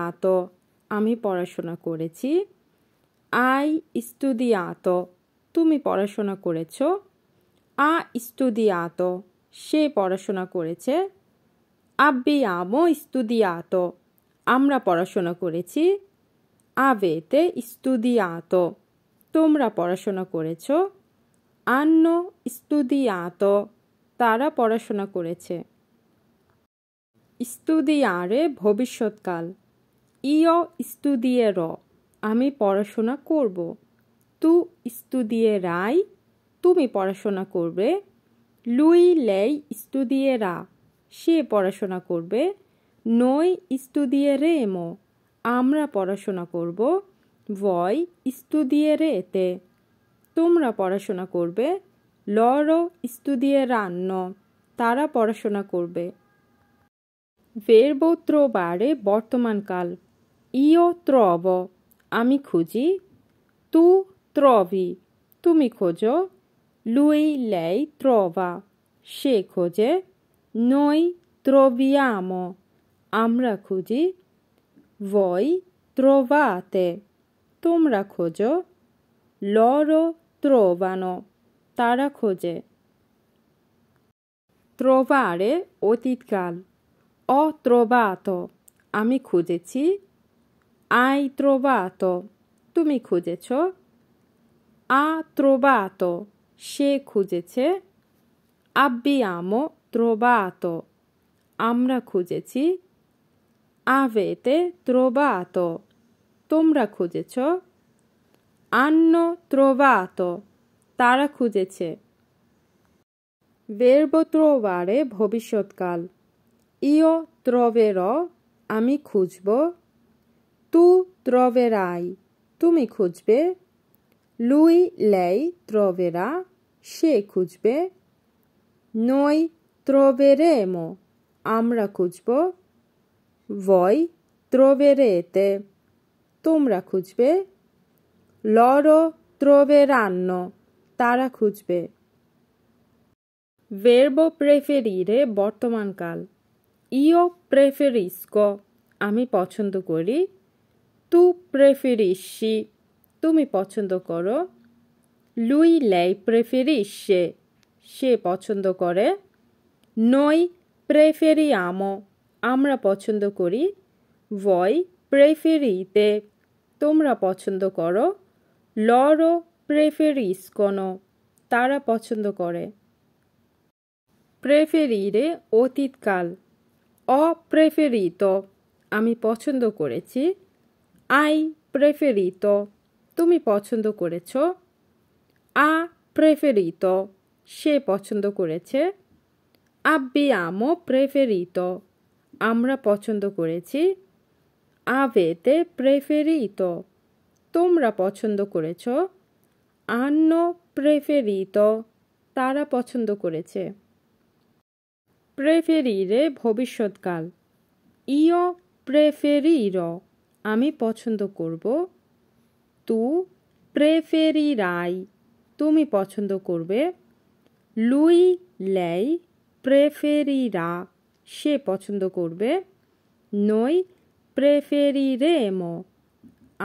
আত আমি পড়াশোনা করেছি আই আত তুমি পড়াশোনা করেছ আ স্টুডিয়াত সে পড়াশোনা করেছে abbiamo studiato আমরা পড়াশোনা করেছি আবেতে studiato তোমরা পড়াশোনা করেছ আন্ন studiato তারা পড়াশোনা করেছে স্তুদিয়ারে ভবিষ্যৎকাল ইয় স্তুদিয়ে র আমি পড়াশোনা করব তু স্তুদিয়ে রাই তুমি পড়াশোনা করবে লুই লেই স্তুদিয়ে রা সে পড়াশোনা করবে নই স্তুদিয়েরে এমো আমরা পড়াশোনা করব ভয় রে এতে তোমরা পড়াশোনা করবে লর স্তুদিয়ে রান্ন তারা পড়াশোনা করবে ভেরবোত্র বারে বর্তমানকাল ইও ত্রব আমি খুঁজি তু ত্রবি তুমি খোঁজো লুই লেই ত্রবা সে খোঁজে noi troviamo amra khuji voi trovate tumra খোঁজো loro trovano tara খোঁজে trovare অতীতকাল ho trovato আমি খুঁজেছি ai trovato তুমি খুঁজেছ ha trovato সে খুঁজেছে abbiamo ত্রোবাতো আমরা খুঁজেছি আভেতে trovato তোমরা খুঁজেছ আন্ন trovato তারা খুঁজেছে ভের্ব ত্রোবারে ভবিষ্যৎকাল ইয় ত্রবের আমি খুঁজব তু ত্রবেরাই তুমি খুঁজবে লুই লেই ত্রবেরা সে খুঁজবে নই troveremo আমরা খুঁজব voi troverete তোমরা খুঁজবে loro troveranno তারা খুঁজবে verbo preferire বর্তমানকাল io preferisco আমি পছন্দ করি তু প্রেফেরিসি তুমি পছন্দ করো লুই লাই প্রেফেরিসে সে পছন্দ করে প্রেফেরি আমো আমরা পছন্দ করি ভয় প্রেফেরিতে তোমরা পছন্দ করো loro ইস্কনো তারা পছন্দ করে প্রেফেরিরে অতীতকাল অপ্রেফেরিত আমি পছন্দ করেছি আই প্রেফেরিত তুমি পছন্দ করেছ আ প্রেফেরিত সে পছন্দ করেছে abbiamo প্রেফেরিত আমরা পছন্দ করেছি আবেতে প্রেফেরিত তোমরা পছন্দ করেছ আন্ন প্রেফেরিত তারা পছন্দ করেছে প্রেফেরিরে ভবিষ্যৎকাল ইয় প্রেফেরির আমি পছন্দ করব তু প্রেফেরিরাই তুমি পছন্দ করবে লুই লেই প্রেফেরিরা সে পছন্দ করবে নই প্রেফেরিরেমো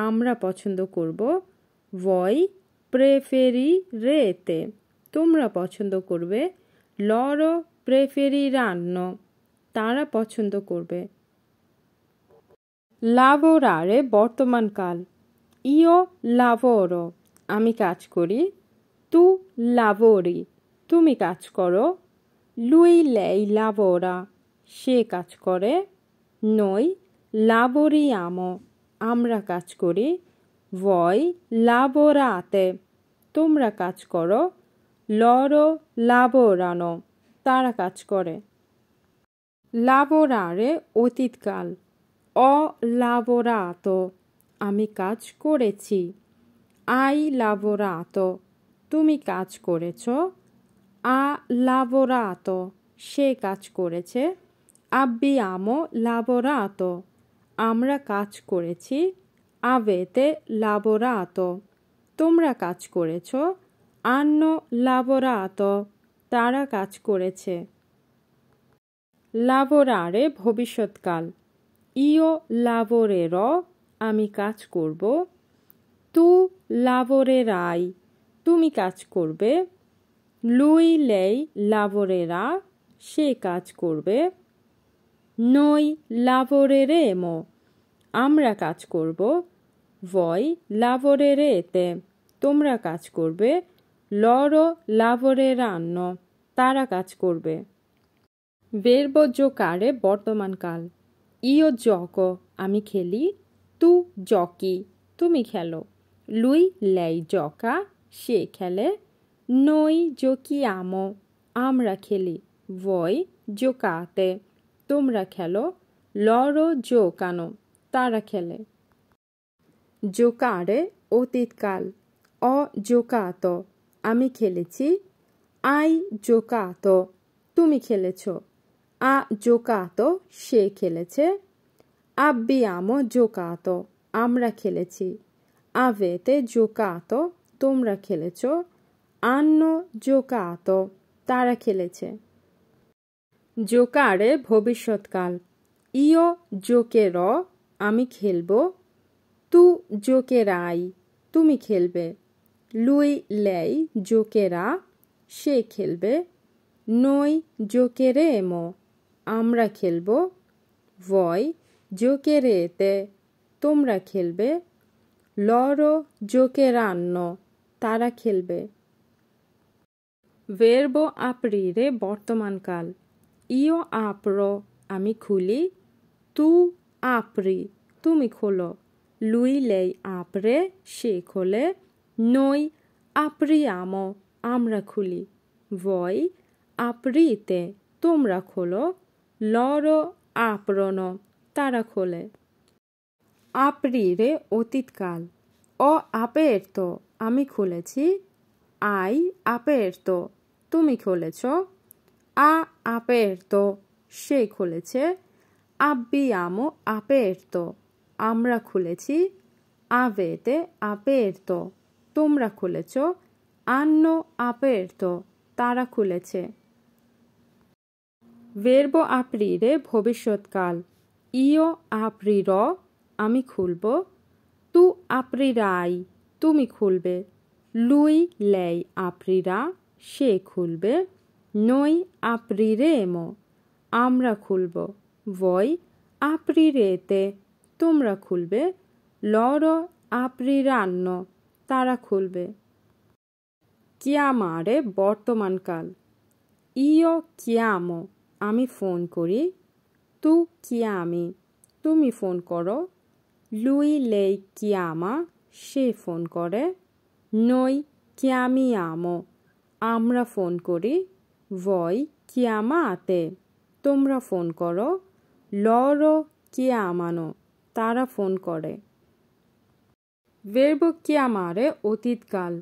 আমরা পছন্দ করব ভয় প্রেফেরি রেতে তোমরা পছন্দ করবে লর প্রেফেরি রান্ন তারা পছন্দ করবে লাভোরারে বর্তমানকাল ইও লাভোর আমি কাজ করি তু লাভোরি তুমি কাজ করো লুই লেই লাবরা সে কাজ করে নই লাবরি আম আমরা কাজ করি voi আতে তোমরা কাজ করো loro lavorano. তারা কাজ করে লাবরারে অতীতকাল অ অলাবোরাত আমি কাজ করেছি আই লাবোরাত তুমি কাজ করেছো আ আত সে কাজ করেছে আব্বি আব্বিয়ামো আত আমরা কাজ করেছি আবেতে আত তোমরা কাজ করেছ আন্ন আত তারা কাজ করেছে লাভরারে ভবিষ্যৎকাল ইও লাভরে র আমি কাজ করব তু লাভরে রাই তুমি কাজ করবে লুই লেই লাভরেরা সে কাজ করবে নই রে মো আমরা কাজ করব ভয় রে তে তোমরা কাজ করবে loro lavoreranno, তারা কাজ করবে বেরবজ্য কারে বর্তমানকাল ইয় জক আমি খেলি তু জকি তুমি খেলো লুই লেই জকা সে খেলে নই জোকি আম আমরা খেলি ওই জোকাতে তোমরা খেলো জো কানো তারা খেলে জোকারে অতীতকাল অ জোকাত আমি খেলেছি আই জোকাত তুমি খেলেছ আ জোকাত সে খেলেছে আব্বি আম জোকাত আমরা খেলেছি আবেতে জোকাত তোমরা খেলেছ আন্ন জোকাতো তারা খেলেছে জোকারে ভবিষ্যৎকাল ইয় র আমি খেলব তু জোকেরাই তুমি খেলবে লুই লেই জোকেরা সে খেলবে নই জোকেরে এমো আমরা খেলব ভয় জোকেরে এতে তোমরা খেলবে লর জোকেরান্ন তারা খেলবে ভেরব আপ্রিরে বর্তমানকাল ইও আপর আমি খুলি তু আপড়ি তুমি খোলো লুই লেই আপরে সে খোলে নই আপরি আম আমরা খুলি বই আপড়িতে তোমরা খোলো লর আপ্রণ তারা খোলে রে অতীতকাল অ আপের তো আমি খুলেছি আই আপের তো তুমি খুলেছ আ আপের তো সে খুলেছে আব্বি আমো আপের তো আমরা খুলেছি আবেতে আপের তো তোমরা খুলেছ আন্ন আপের তো তারা খুলেছে ভেরব আপ্রিরে ভবিষ্যৎকাল ইয় আপ্রির আমি খুলব তু আপ্রিরাই তুমি খুলবে লুই লেই আপ্রিরা সে খুলবে নই রেমো আমরা খুলব ভয় রেতে তোমরা খুলবে লর রান্ন তারা খুলবে কিয়ামারে বর্তমানকাল ইয় কিয়ামো আমি ফোন করি তু কিয়ামি তুমি ফোন করো লুই লেই কিয়ামা সে ফোন করে নই কিয়ামি আমো আমরা ফোন করি ভয় কিয়ামা আতে তোমরা ফোন করো লর কিয়া আমানো তারা ফোন করে ভেরব কিয়ামারে অতীতকাল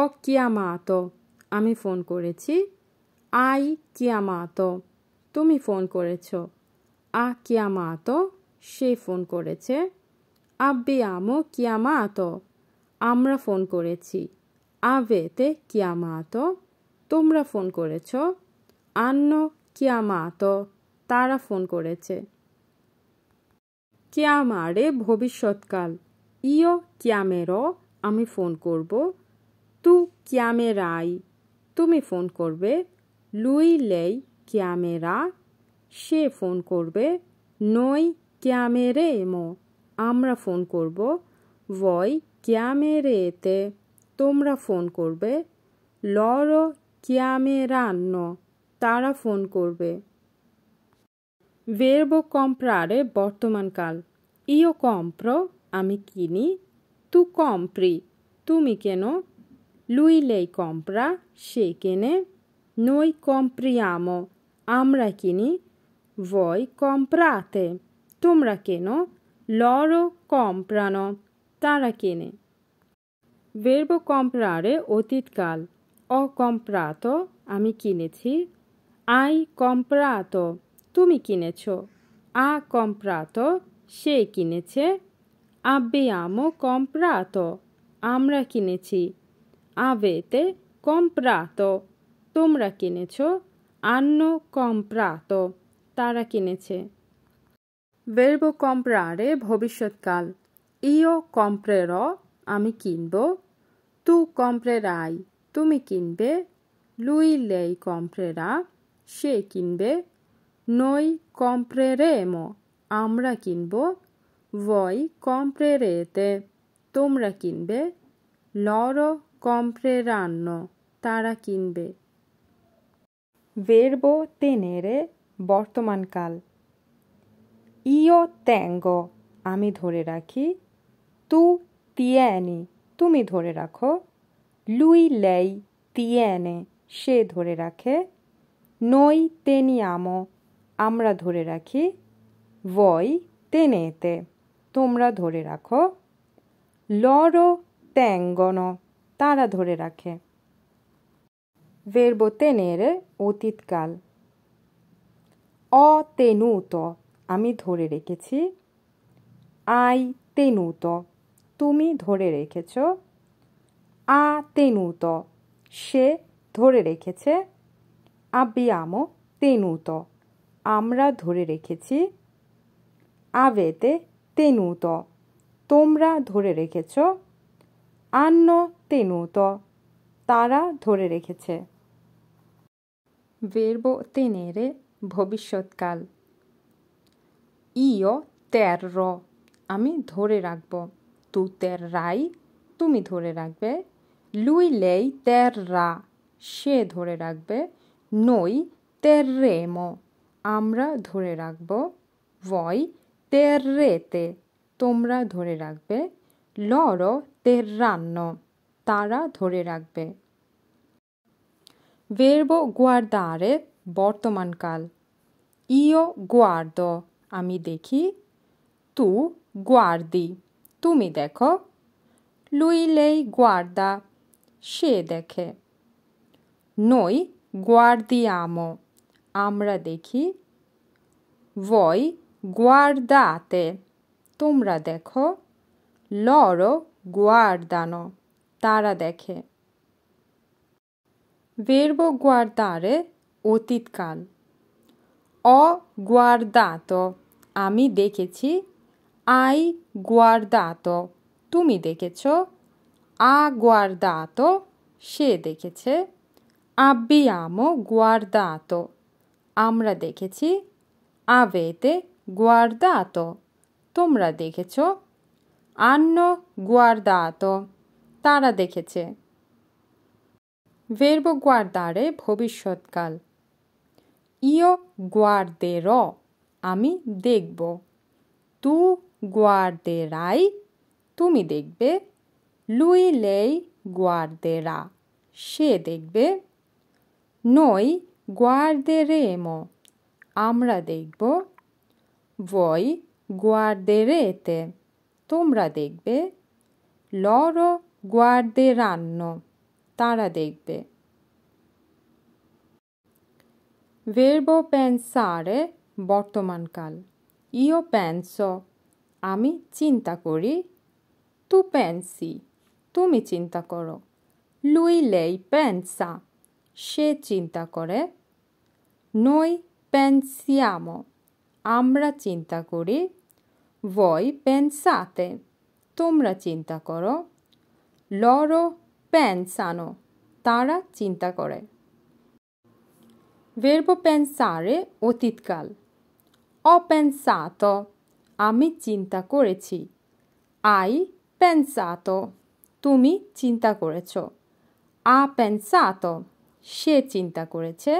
অ কিয়ামা আত আমি ফোন করেছি আই কিয়ামা আত তুমি ফোন করেছ আ কিয়ামা আত সে ফোন করেছে আব্বি আমো কিয়ামা আত আমরা ফোন করেছি avete কিয়ামাতো তোমরা ফোন করেছ আন্ন কিয়ামাতো তারা ফোন করেছে কিয়ামারে ভবিষ্যৎকাল ইয় chiamerò আমি ফোন করব তু ক্যামেরাই তুমি ফোন করবে লুই লেই ক্যামেরা সে ফোন করবে নই ক্যামেরে মো আমরা ফোন করব ভয় ক্যামেরেতে তোমরা ফোন করবে লর রান্ন তারা ফোন করবে ভেরবো কম্প্রারে বর্তমানকাল ইও কম্প্র আমি কিনি তু কম্প্রি তুমি কেন লুই লেই কম্প্রা সে কেনে নই কম্প্রিয়ামো আমরা কিনি ভয় কম্প্রাতে তোমরা কেন লর কম্প্রানো তারা কেনে ভের্ব কম্প্রারে অতীতকাল অকম্প্রাত আমি কিনেছি আই কম্প্রাত তুমি কিনেছ আ কম্প্রাত সে কিনেছে আমো কম্প্রাত আমরা কিনেছি আবেতে কম্প্রাত তোমরা কিনেছ আন্ন কম্প্রাত তারা কিনেছে ভেরব কম্প্রারে ভবিষ্যৎকাল ইও কম্প্রের আমি কিনব তু কম্প্রেরাই তুমি কিনবে লুই লেই কম্প্রেরা সে কিনবে নই মো আমরা কিনব ভই কম্প্রেরেতে তোমরা কিনবে লর কম্প্রেরান্ন তারা কিনবে ভেরবো তেনেরে বর্তমানকাল ইয় ত্যাঙ্গ আমি ধরে রাখি তু তিয়ানে তুমি ধরে রাখো লুই লেই তিয়ানে সে ধরে রাখে নই তেনি আমো আমরা ধরে রাখি ওই তেনে এতে তোমরা ধরে রাখো লরো ট্যাঙ্গন তারা ধরে রাখে ভেরব তেনেরে অতীতকাল অ তেনুত আমি ধরে রেখেছি আই তেনুত তুমি ধরে রেখেছ আ তেনুত সে ধরে রেখেছে আমো তেনুত আমরা ধরে রেখেছি আবেতে তেনুত তোমরা ধরে রেখেছ আন্ন তেনুত তারা ধরে রেখেছে বেরব তেনেরে ভবিষ্যৎকাল ইয় তের আমি ধরে রাখবো তু তের রাই তুমি ধরে রাখবে লুই লেই তের রা সে ধরে রাখবে নই তের রেম আমরা ধরে রাখব ভয় তের রেতে তোমরা ধরে রাখবে লর তের রান্ন তারা ধরে রাখবে ভেরব গুয়ার্দারে বর্তমানকাল ইয় গুয়ার্দ আমি দেখি তু গুয়ার্দি তুমি দেখো লুই লেই গোয়ার্দা সে দেখে নই আমো আমরা দেখি ওই গোয়ার্দাতে তোমরা দেখো লড় গোয়ার্দানো তারা দেখে বেরবো গোয়ার গোয়ার্দারে অতীতকাল অ গোয়ার্দাত আমি দেখেছি আই গুয়ারদাতো তুমি দেখেছ আ গুয়ারদাতো সে দেখেছে আব্বি আমো গুয়ারদাতো আমরা দেখেছি আবেতে গুয়ারদাতো তোমরা দেখেছ আন্য গুয়ারদাতো তারা দেখেছে ভের্ব গুয়ারদারে ভবিষ্যৎকাল ইয় গুয়ারদের আমি দেখব তু guarderai tumi দেখবে lui lei guarderà she দেখবে noi guarderemo amra দেখব voi guarderete তোমরা দেখবে loro guarderanno tara দেখবে verbo pensare বর্তমানকাল io penso আমি চিন্তা করি তু প্যান্সি তুমি চিন্তা করো লুই লেই প্যান্সা সে চিন্তা করে নই প্যান্সিয়াম আমরা চিন্তা করি ভয় প্যান্সাতে তোমরা চিন্তা করো লরো প্যান্সানো তারা চিন্তা করে ভেরব প্যান্সারে অতীতকাল অপ্যান্সাত আমি চিন্তা করেছি আই পেনসাতো তুমি চিন্তা করেছ আ পেনসাতো সে চিন্তা করেছে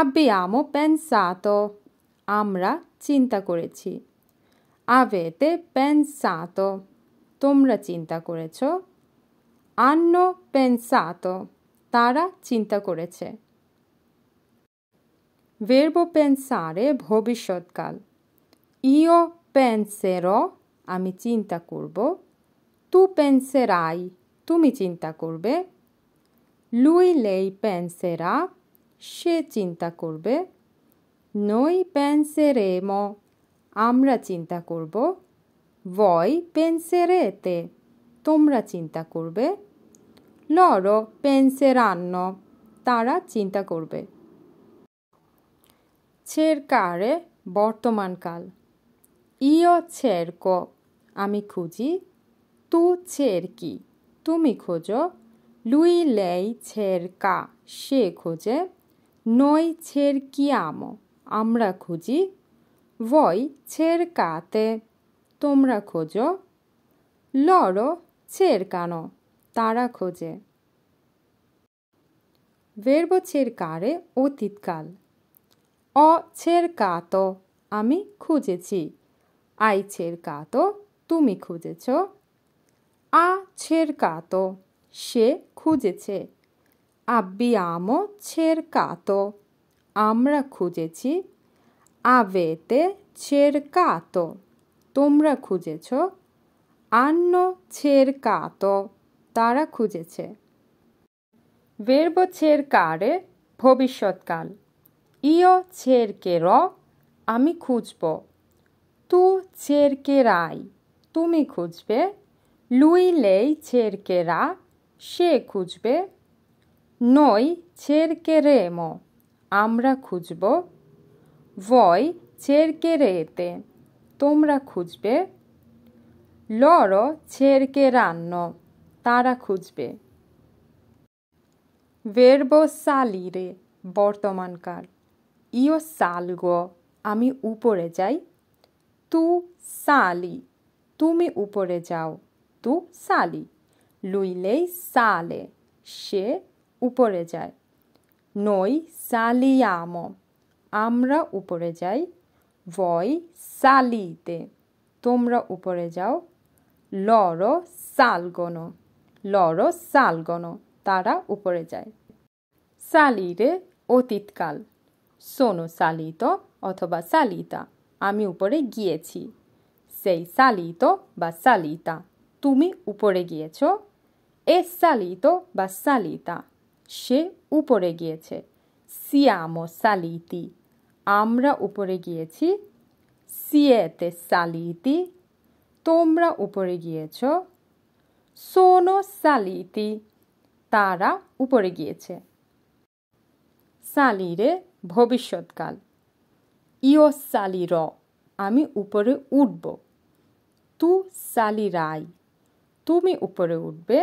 আব্বিয়ামো পেনসাতো আমরা চিন্তা করেছি আভেতে পেনসাতো তোমরা চিন্তা করেছ আন্ন পেনসাতো তারা চিন্তা করেছে ভেরবো প্যান্সারে ভবিষ্যৎকাল Io penserò a micinta curbo. Tu penserai, tu mi cinta curbe. Lui, lei penserà, she cinta curbe. Noi penseremo, amra cinta curbo. Voi penserete, তোমরা চিন্তা করবে লরো পেন্সেরান্ন তারা চিন্তা করবে ছেরকারে বর্তমানকাল ইয় ছেরক আমি খুঁজি তু ছেরকি তুমি খোঁজো লুই লেই ছেরকা সে খোঁজে নই আম আমরা খুঁজি ভই ছেরকাতে তোমরা খোঁজো লড়ো ছেরকানো তারা খোঁজে ভেরব কারে অতীতকাল অ ছেরকাত আমি খুঁজেছি আইছেরকা তো তুমি খুঁজেছ আ ছেরকা তো সে খুঁজেছে আব্বি আমো ছের তো আমরা খুঁজেছি আবেতে ছেরকা তো তোমরা খুঁজেছ আন্ন ছের তো তারা খুঁজেছে বেরব ছের কারে ভবিষ্যৎকাল ইয় ছেরকে র আমি খুঁজব তু রাই তুমি খুঁজবে লুই লেই লুইলেই রা সে খুঁজবে নই রে চেরকেরেমো আমরা খুঁজব ভয় চেরকেরেতে তোমরা খুঁজবে লড় ছেড়কে রান্ন তারা খুঁজবে বেরব সালি রে বর্তমানকাল সাল সালগো আমি উপরে যাই তু সালি তুমি উপরে যাও তু সালি লুইলেই সালে সে উপরে যায় নই সালিয়াম আমরা উপরে যাই ভয় সালিতে তোমরা উপরে যাও লর সালগন লর সালগন তারা উপরে যায় সালিরে অতীতকাল সোনো সালিত অথবা সালিতা আমি উপরে গিয়েছি সেই সালিত বা সালিতা তুমি উপরে গিয়েছ এ সালিত বা সালিতা সে উপরে গিয়েছে সিয়ামো সালিতি আমরা উপরে গিয়েছি সিয়েতে সালিতি তোমরা উপরে গিয়েছ সোনো সালিতি তারা উপরে গিয়েছে সালিরে ভবিষ্যৎকাল ইয় সালি র আমি উপরে উঠব তু সালি রাই তুমি উপরে উঠবে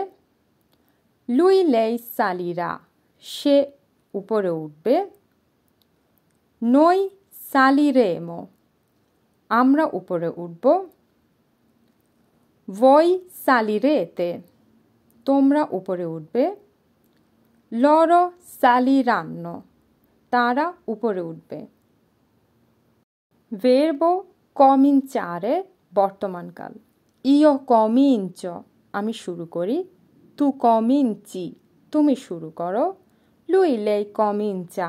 লুই লেই সালি রা সে উপরে উঠবে নই সালি রে মো আমরা উপরে উঠব ওই সালি রে তে তোমরা উপরে উঠবে লর সালি রান্ন তারা উপরে উঠবে ভেরবো কমিনচারে বর্তমানকাল ইয় কমিনচ আমি শুরু করি তু কমিনচি তুমি শুরু করো লুই লেই চা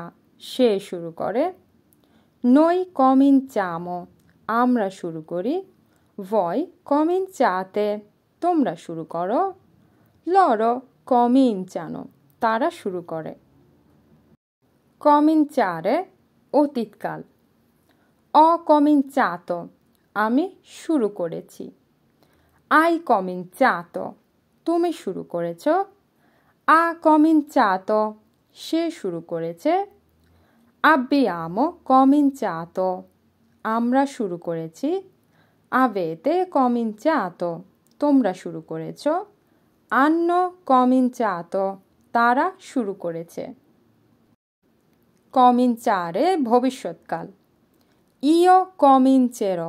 সে শুরু করে নই কমিন চামো আমরা শুরু করি ভয় কমিন কমিনচাতে তোমরা শুরু করো লর চানো তারা শুরু করে কমিনচারে অতীতকাল অ কমিন অকমিনচাতো আমি শুরু করেছি আই কমিন চাতো তুমি শুরু করেছ আ কমিন চাতো সে শুরু করেছে আব্বি আমো কমিন চাতো আমরা শুরু করেছি আবে তে কমিন চাতো তোমরা শুরু করেছ আন্ন কমিন চাতো তারা শুরু করেছে কমিন চারে ভবিষ্যৎকাল ইও চের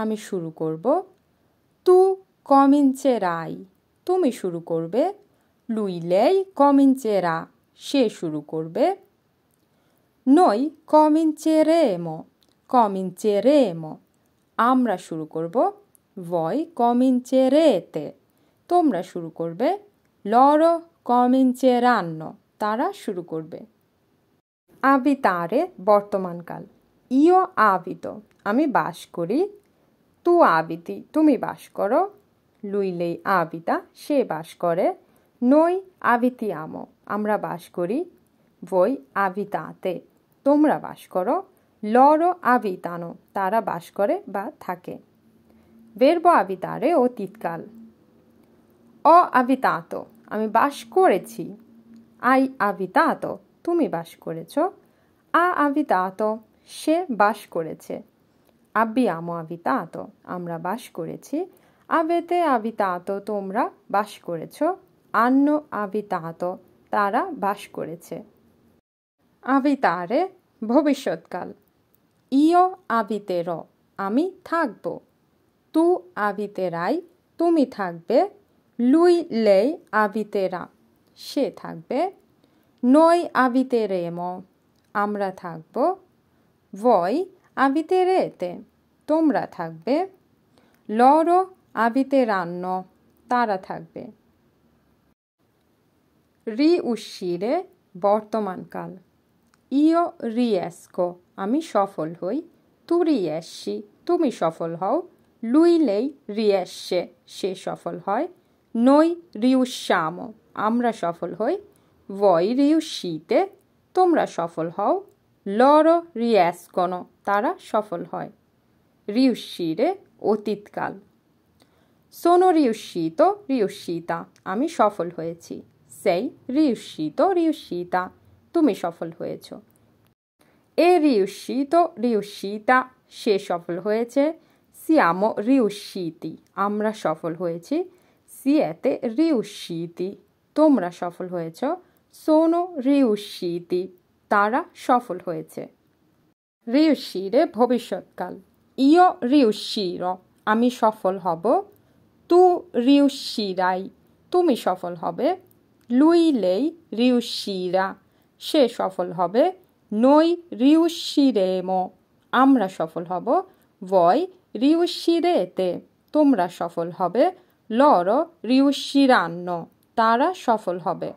আমি শুরু করব তু কমিনচেরাই তুমি শুরু করবে লুইলেই কমিনচেরা সে শুরু করবে নই কমিনচেরেমো কমিনচেরেমো আমরা শুরু করব ভয় কমিনচেরেতে তোমরা শুরু করবে লর কমিনচেরান্ন তারা শুরু করবে তাঁরে বর্তমানকাল ইও আবিত আমি বাস করি তু আবিতি তুমি বাস করো লুইলেই আবিতা সে বাস করে নই আবিতি আমো আমরা বাস করি বই আবিতাতে তোমরা বাস করো লর আবিতানো তারা বাস করে বা থাকে বেরব আবিতারে অতীতকাল অ আবিতাত আমি বাস করেছি আই আবিতাত তুমি বাস করেছ আ আবিতাত সে বাস করেছে আমো আবিতা আত আমরা বাস করেছি আবেতে আবিতা আত তোমরা বাস করেছ আন্ন আবিতা আত তারা বাস করেছে আবিতারে ভবিষ্যৎকাল ইয় আবিতে র আমি থাকব তু আবিতে রাই তুমি থাকবে লুই লে আবিতে রা সে থাকবে নই আবিতে রেম আমরা থাকবো voi abiterete তোমরা থাকবে লরো আবিতেরান্ন তারা থাকবে রি উশিরে বর্তমানকাল ইয় রিয়েস্কো আমি সফল হই তুরিয়েসি তুমি সফল হও লুইলেই রিয়েসে সে সফল হয় নই রিউশ্যামো আমরা সফল হই ভয় রিউশিতে তোমরা সফল হও লরো রিয়াসকণ তারা সফল হয় রিউশিরে অতীতকাল সোনো রিউশিত রিউশিতা আমি সফল হয়েছি সেই রিউশিত রিউশিতা তুমি সফল হয়েছ এ রিউশিত রিউশিতা সে সফল হয়েছে সিয়ামো রিউশিতি আমরা সফল হয়েছি সিয়াতে রিউশিতি তোমরা সফল হয়েছ সোনো রিউশিতি তারা সফল হয়েছে রিউশিরে ভবিষ্যৎকাল ইয় রিউশির আমি সফল হব তু রিউশিরাই তুমি সফল হবে লুইলেই রিউশিরা সে সফল হবে নই রিউশিরেম আমরা সফল হব ভয় রিউশিরেতে তোমরা সফল হবে লর রিউশিরান্ন তারা সফল হবে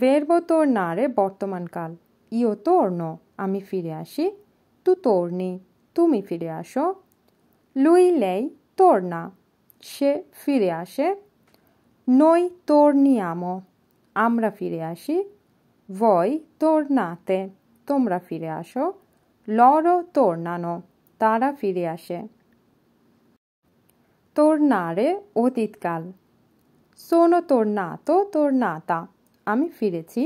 ভেরবতোর নারে বর্তমানকাল ইও তোর্ণ আমি ফিরে আসি তু তোর নি তুমি ফিরে আসো লুই লেই না সে ফিরে আসে নই তোর নি আমো আমরা ফিরে আসি ভয় তোর না তে তোমরা ফিরে আসো লর তোর না নানো তারা ফিরে আসে তোর না রে অতীতকাল সোনো তোর না তো তোর না তা আমি ফিরেছি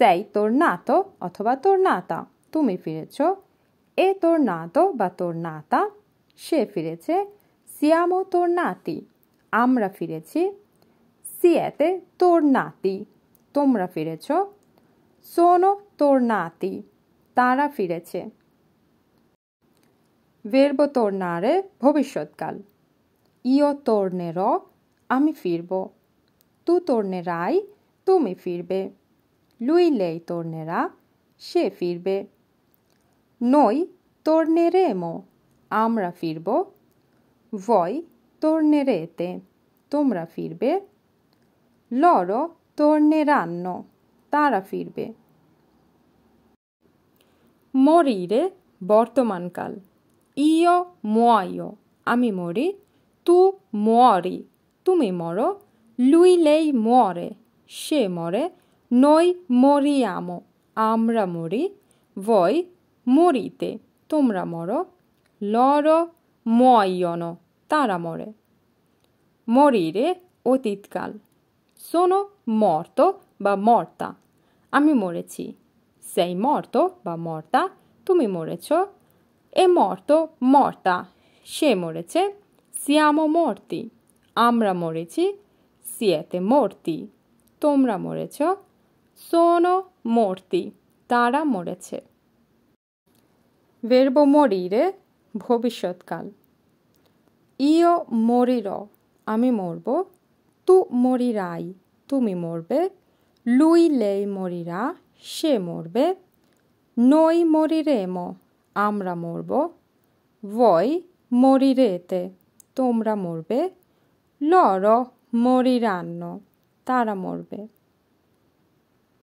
সেই তোর নাতো অথবা তোর নাতা তুমি ফিরেছ এ তোর না তো বা তোর নাতা সে ফিরেছে সিয়ামো তোর নাতি আমরা ফিরেছি সিয়াতে তোর নাতি তোমরা ফিরেছ সোনো তোর নাতি তারা ফিরেছে বেরবো তোর না রে ভবিষ্যৎকাল ইও তোর নে র আমি ফিরব তু তোর নে রাই তুমি ফিরবে লুই লেই তোর সে ফিরবে নই তোর নেরে মো আমরা ফিরব ভয় তোর নেরে তে তোমরা ফিরবে লড় তোর নেরান্ন তারা ফিরবে মরি রে বর্তমানকাল ইয় মোয়াইয় আমি মরি তু মরি তুমি মর লুই লেই মরে সে মরে noi moriamo আমরা মরি voi morite তোমরা মরো loro muoiono তারা মরে morire অতীতকাল sono morto বা morta আমি মরেছি sei morto বা morta তুমি মরেছ e morto morta সে মরেছে siamo morti আমরা মরেছি siete morti তোমরা মরেছ sono morti তারা মরেছে verbo morire ভবিষ্যৎকাল ইও মরির আমি মরব তু মরিরাই তুমি মরবে লুই লেই মরিরা সে মরবে নই মরিরেম আমরা মরব ভয় মরিরেতে তোমরা মরবে লর মরিরান্ন তারা মরবে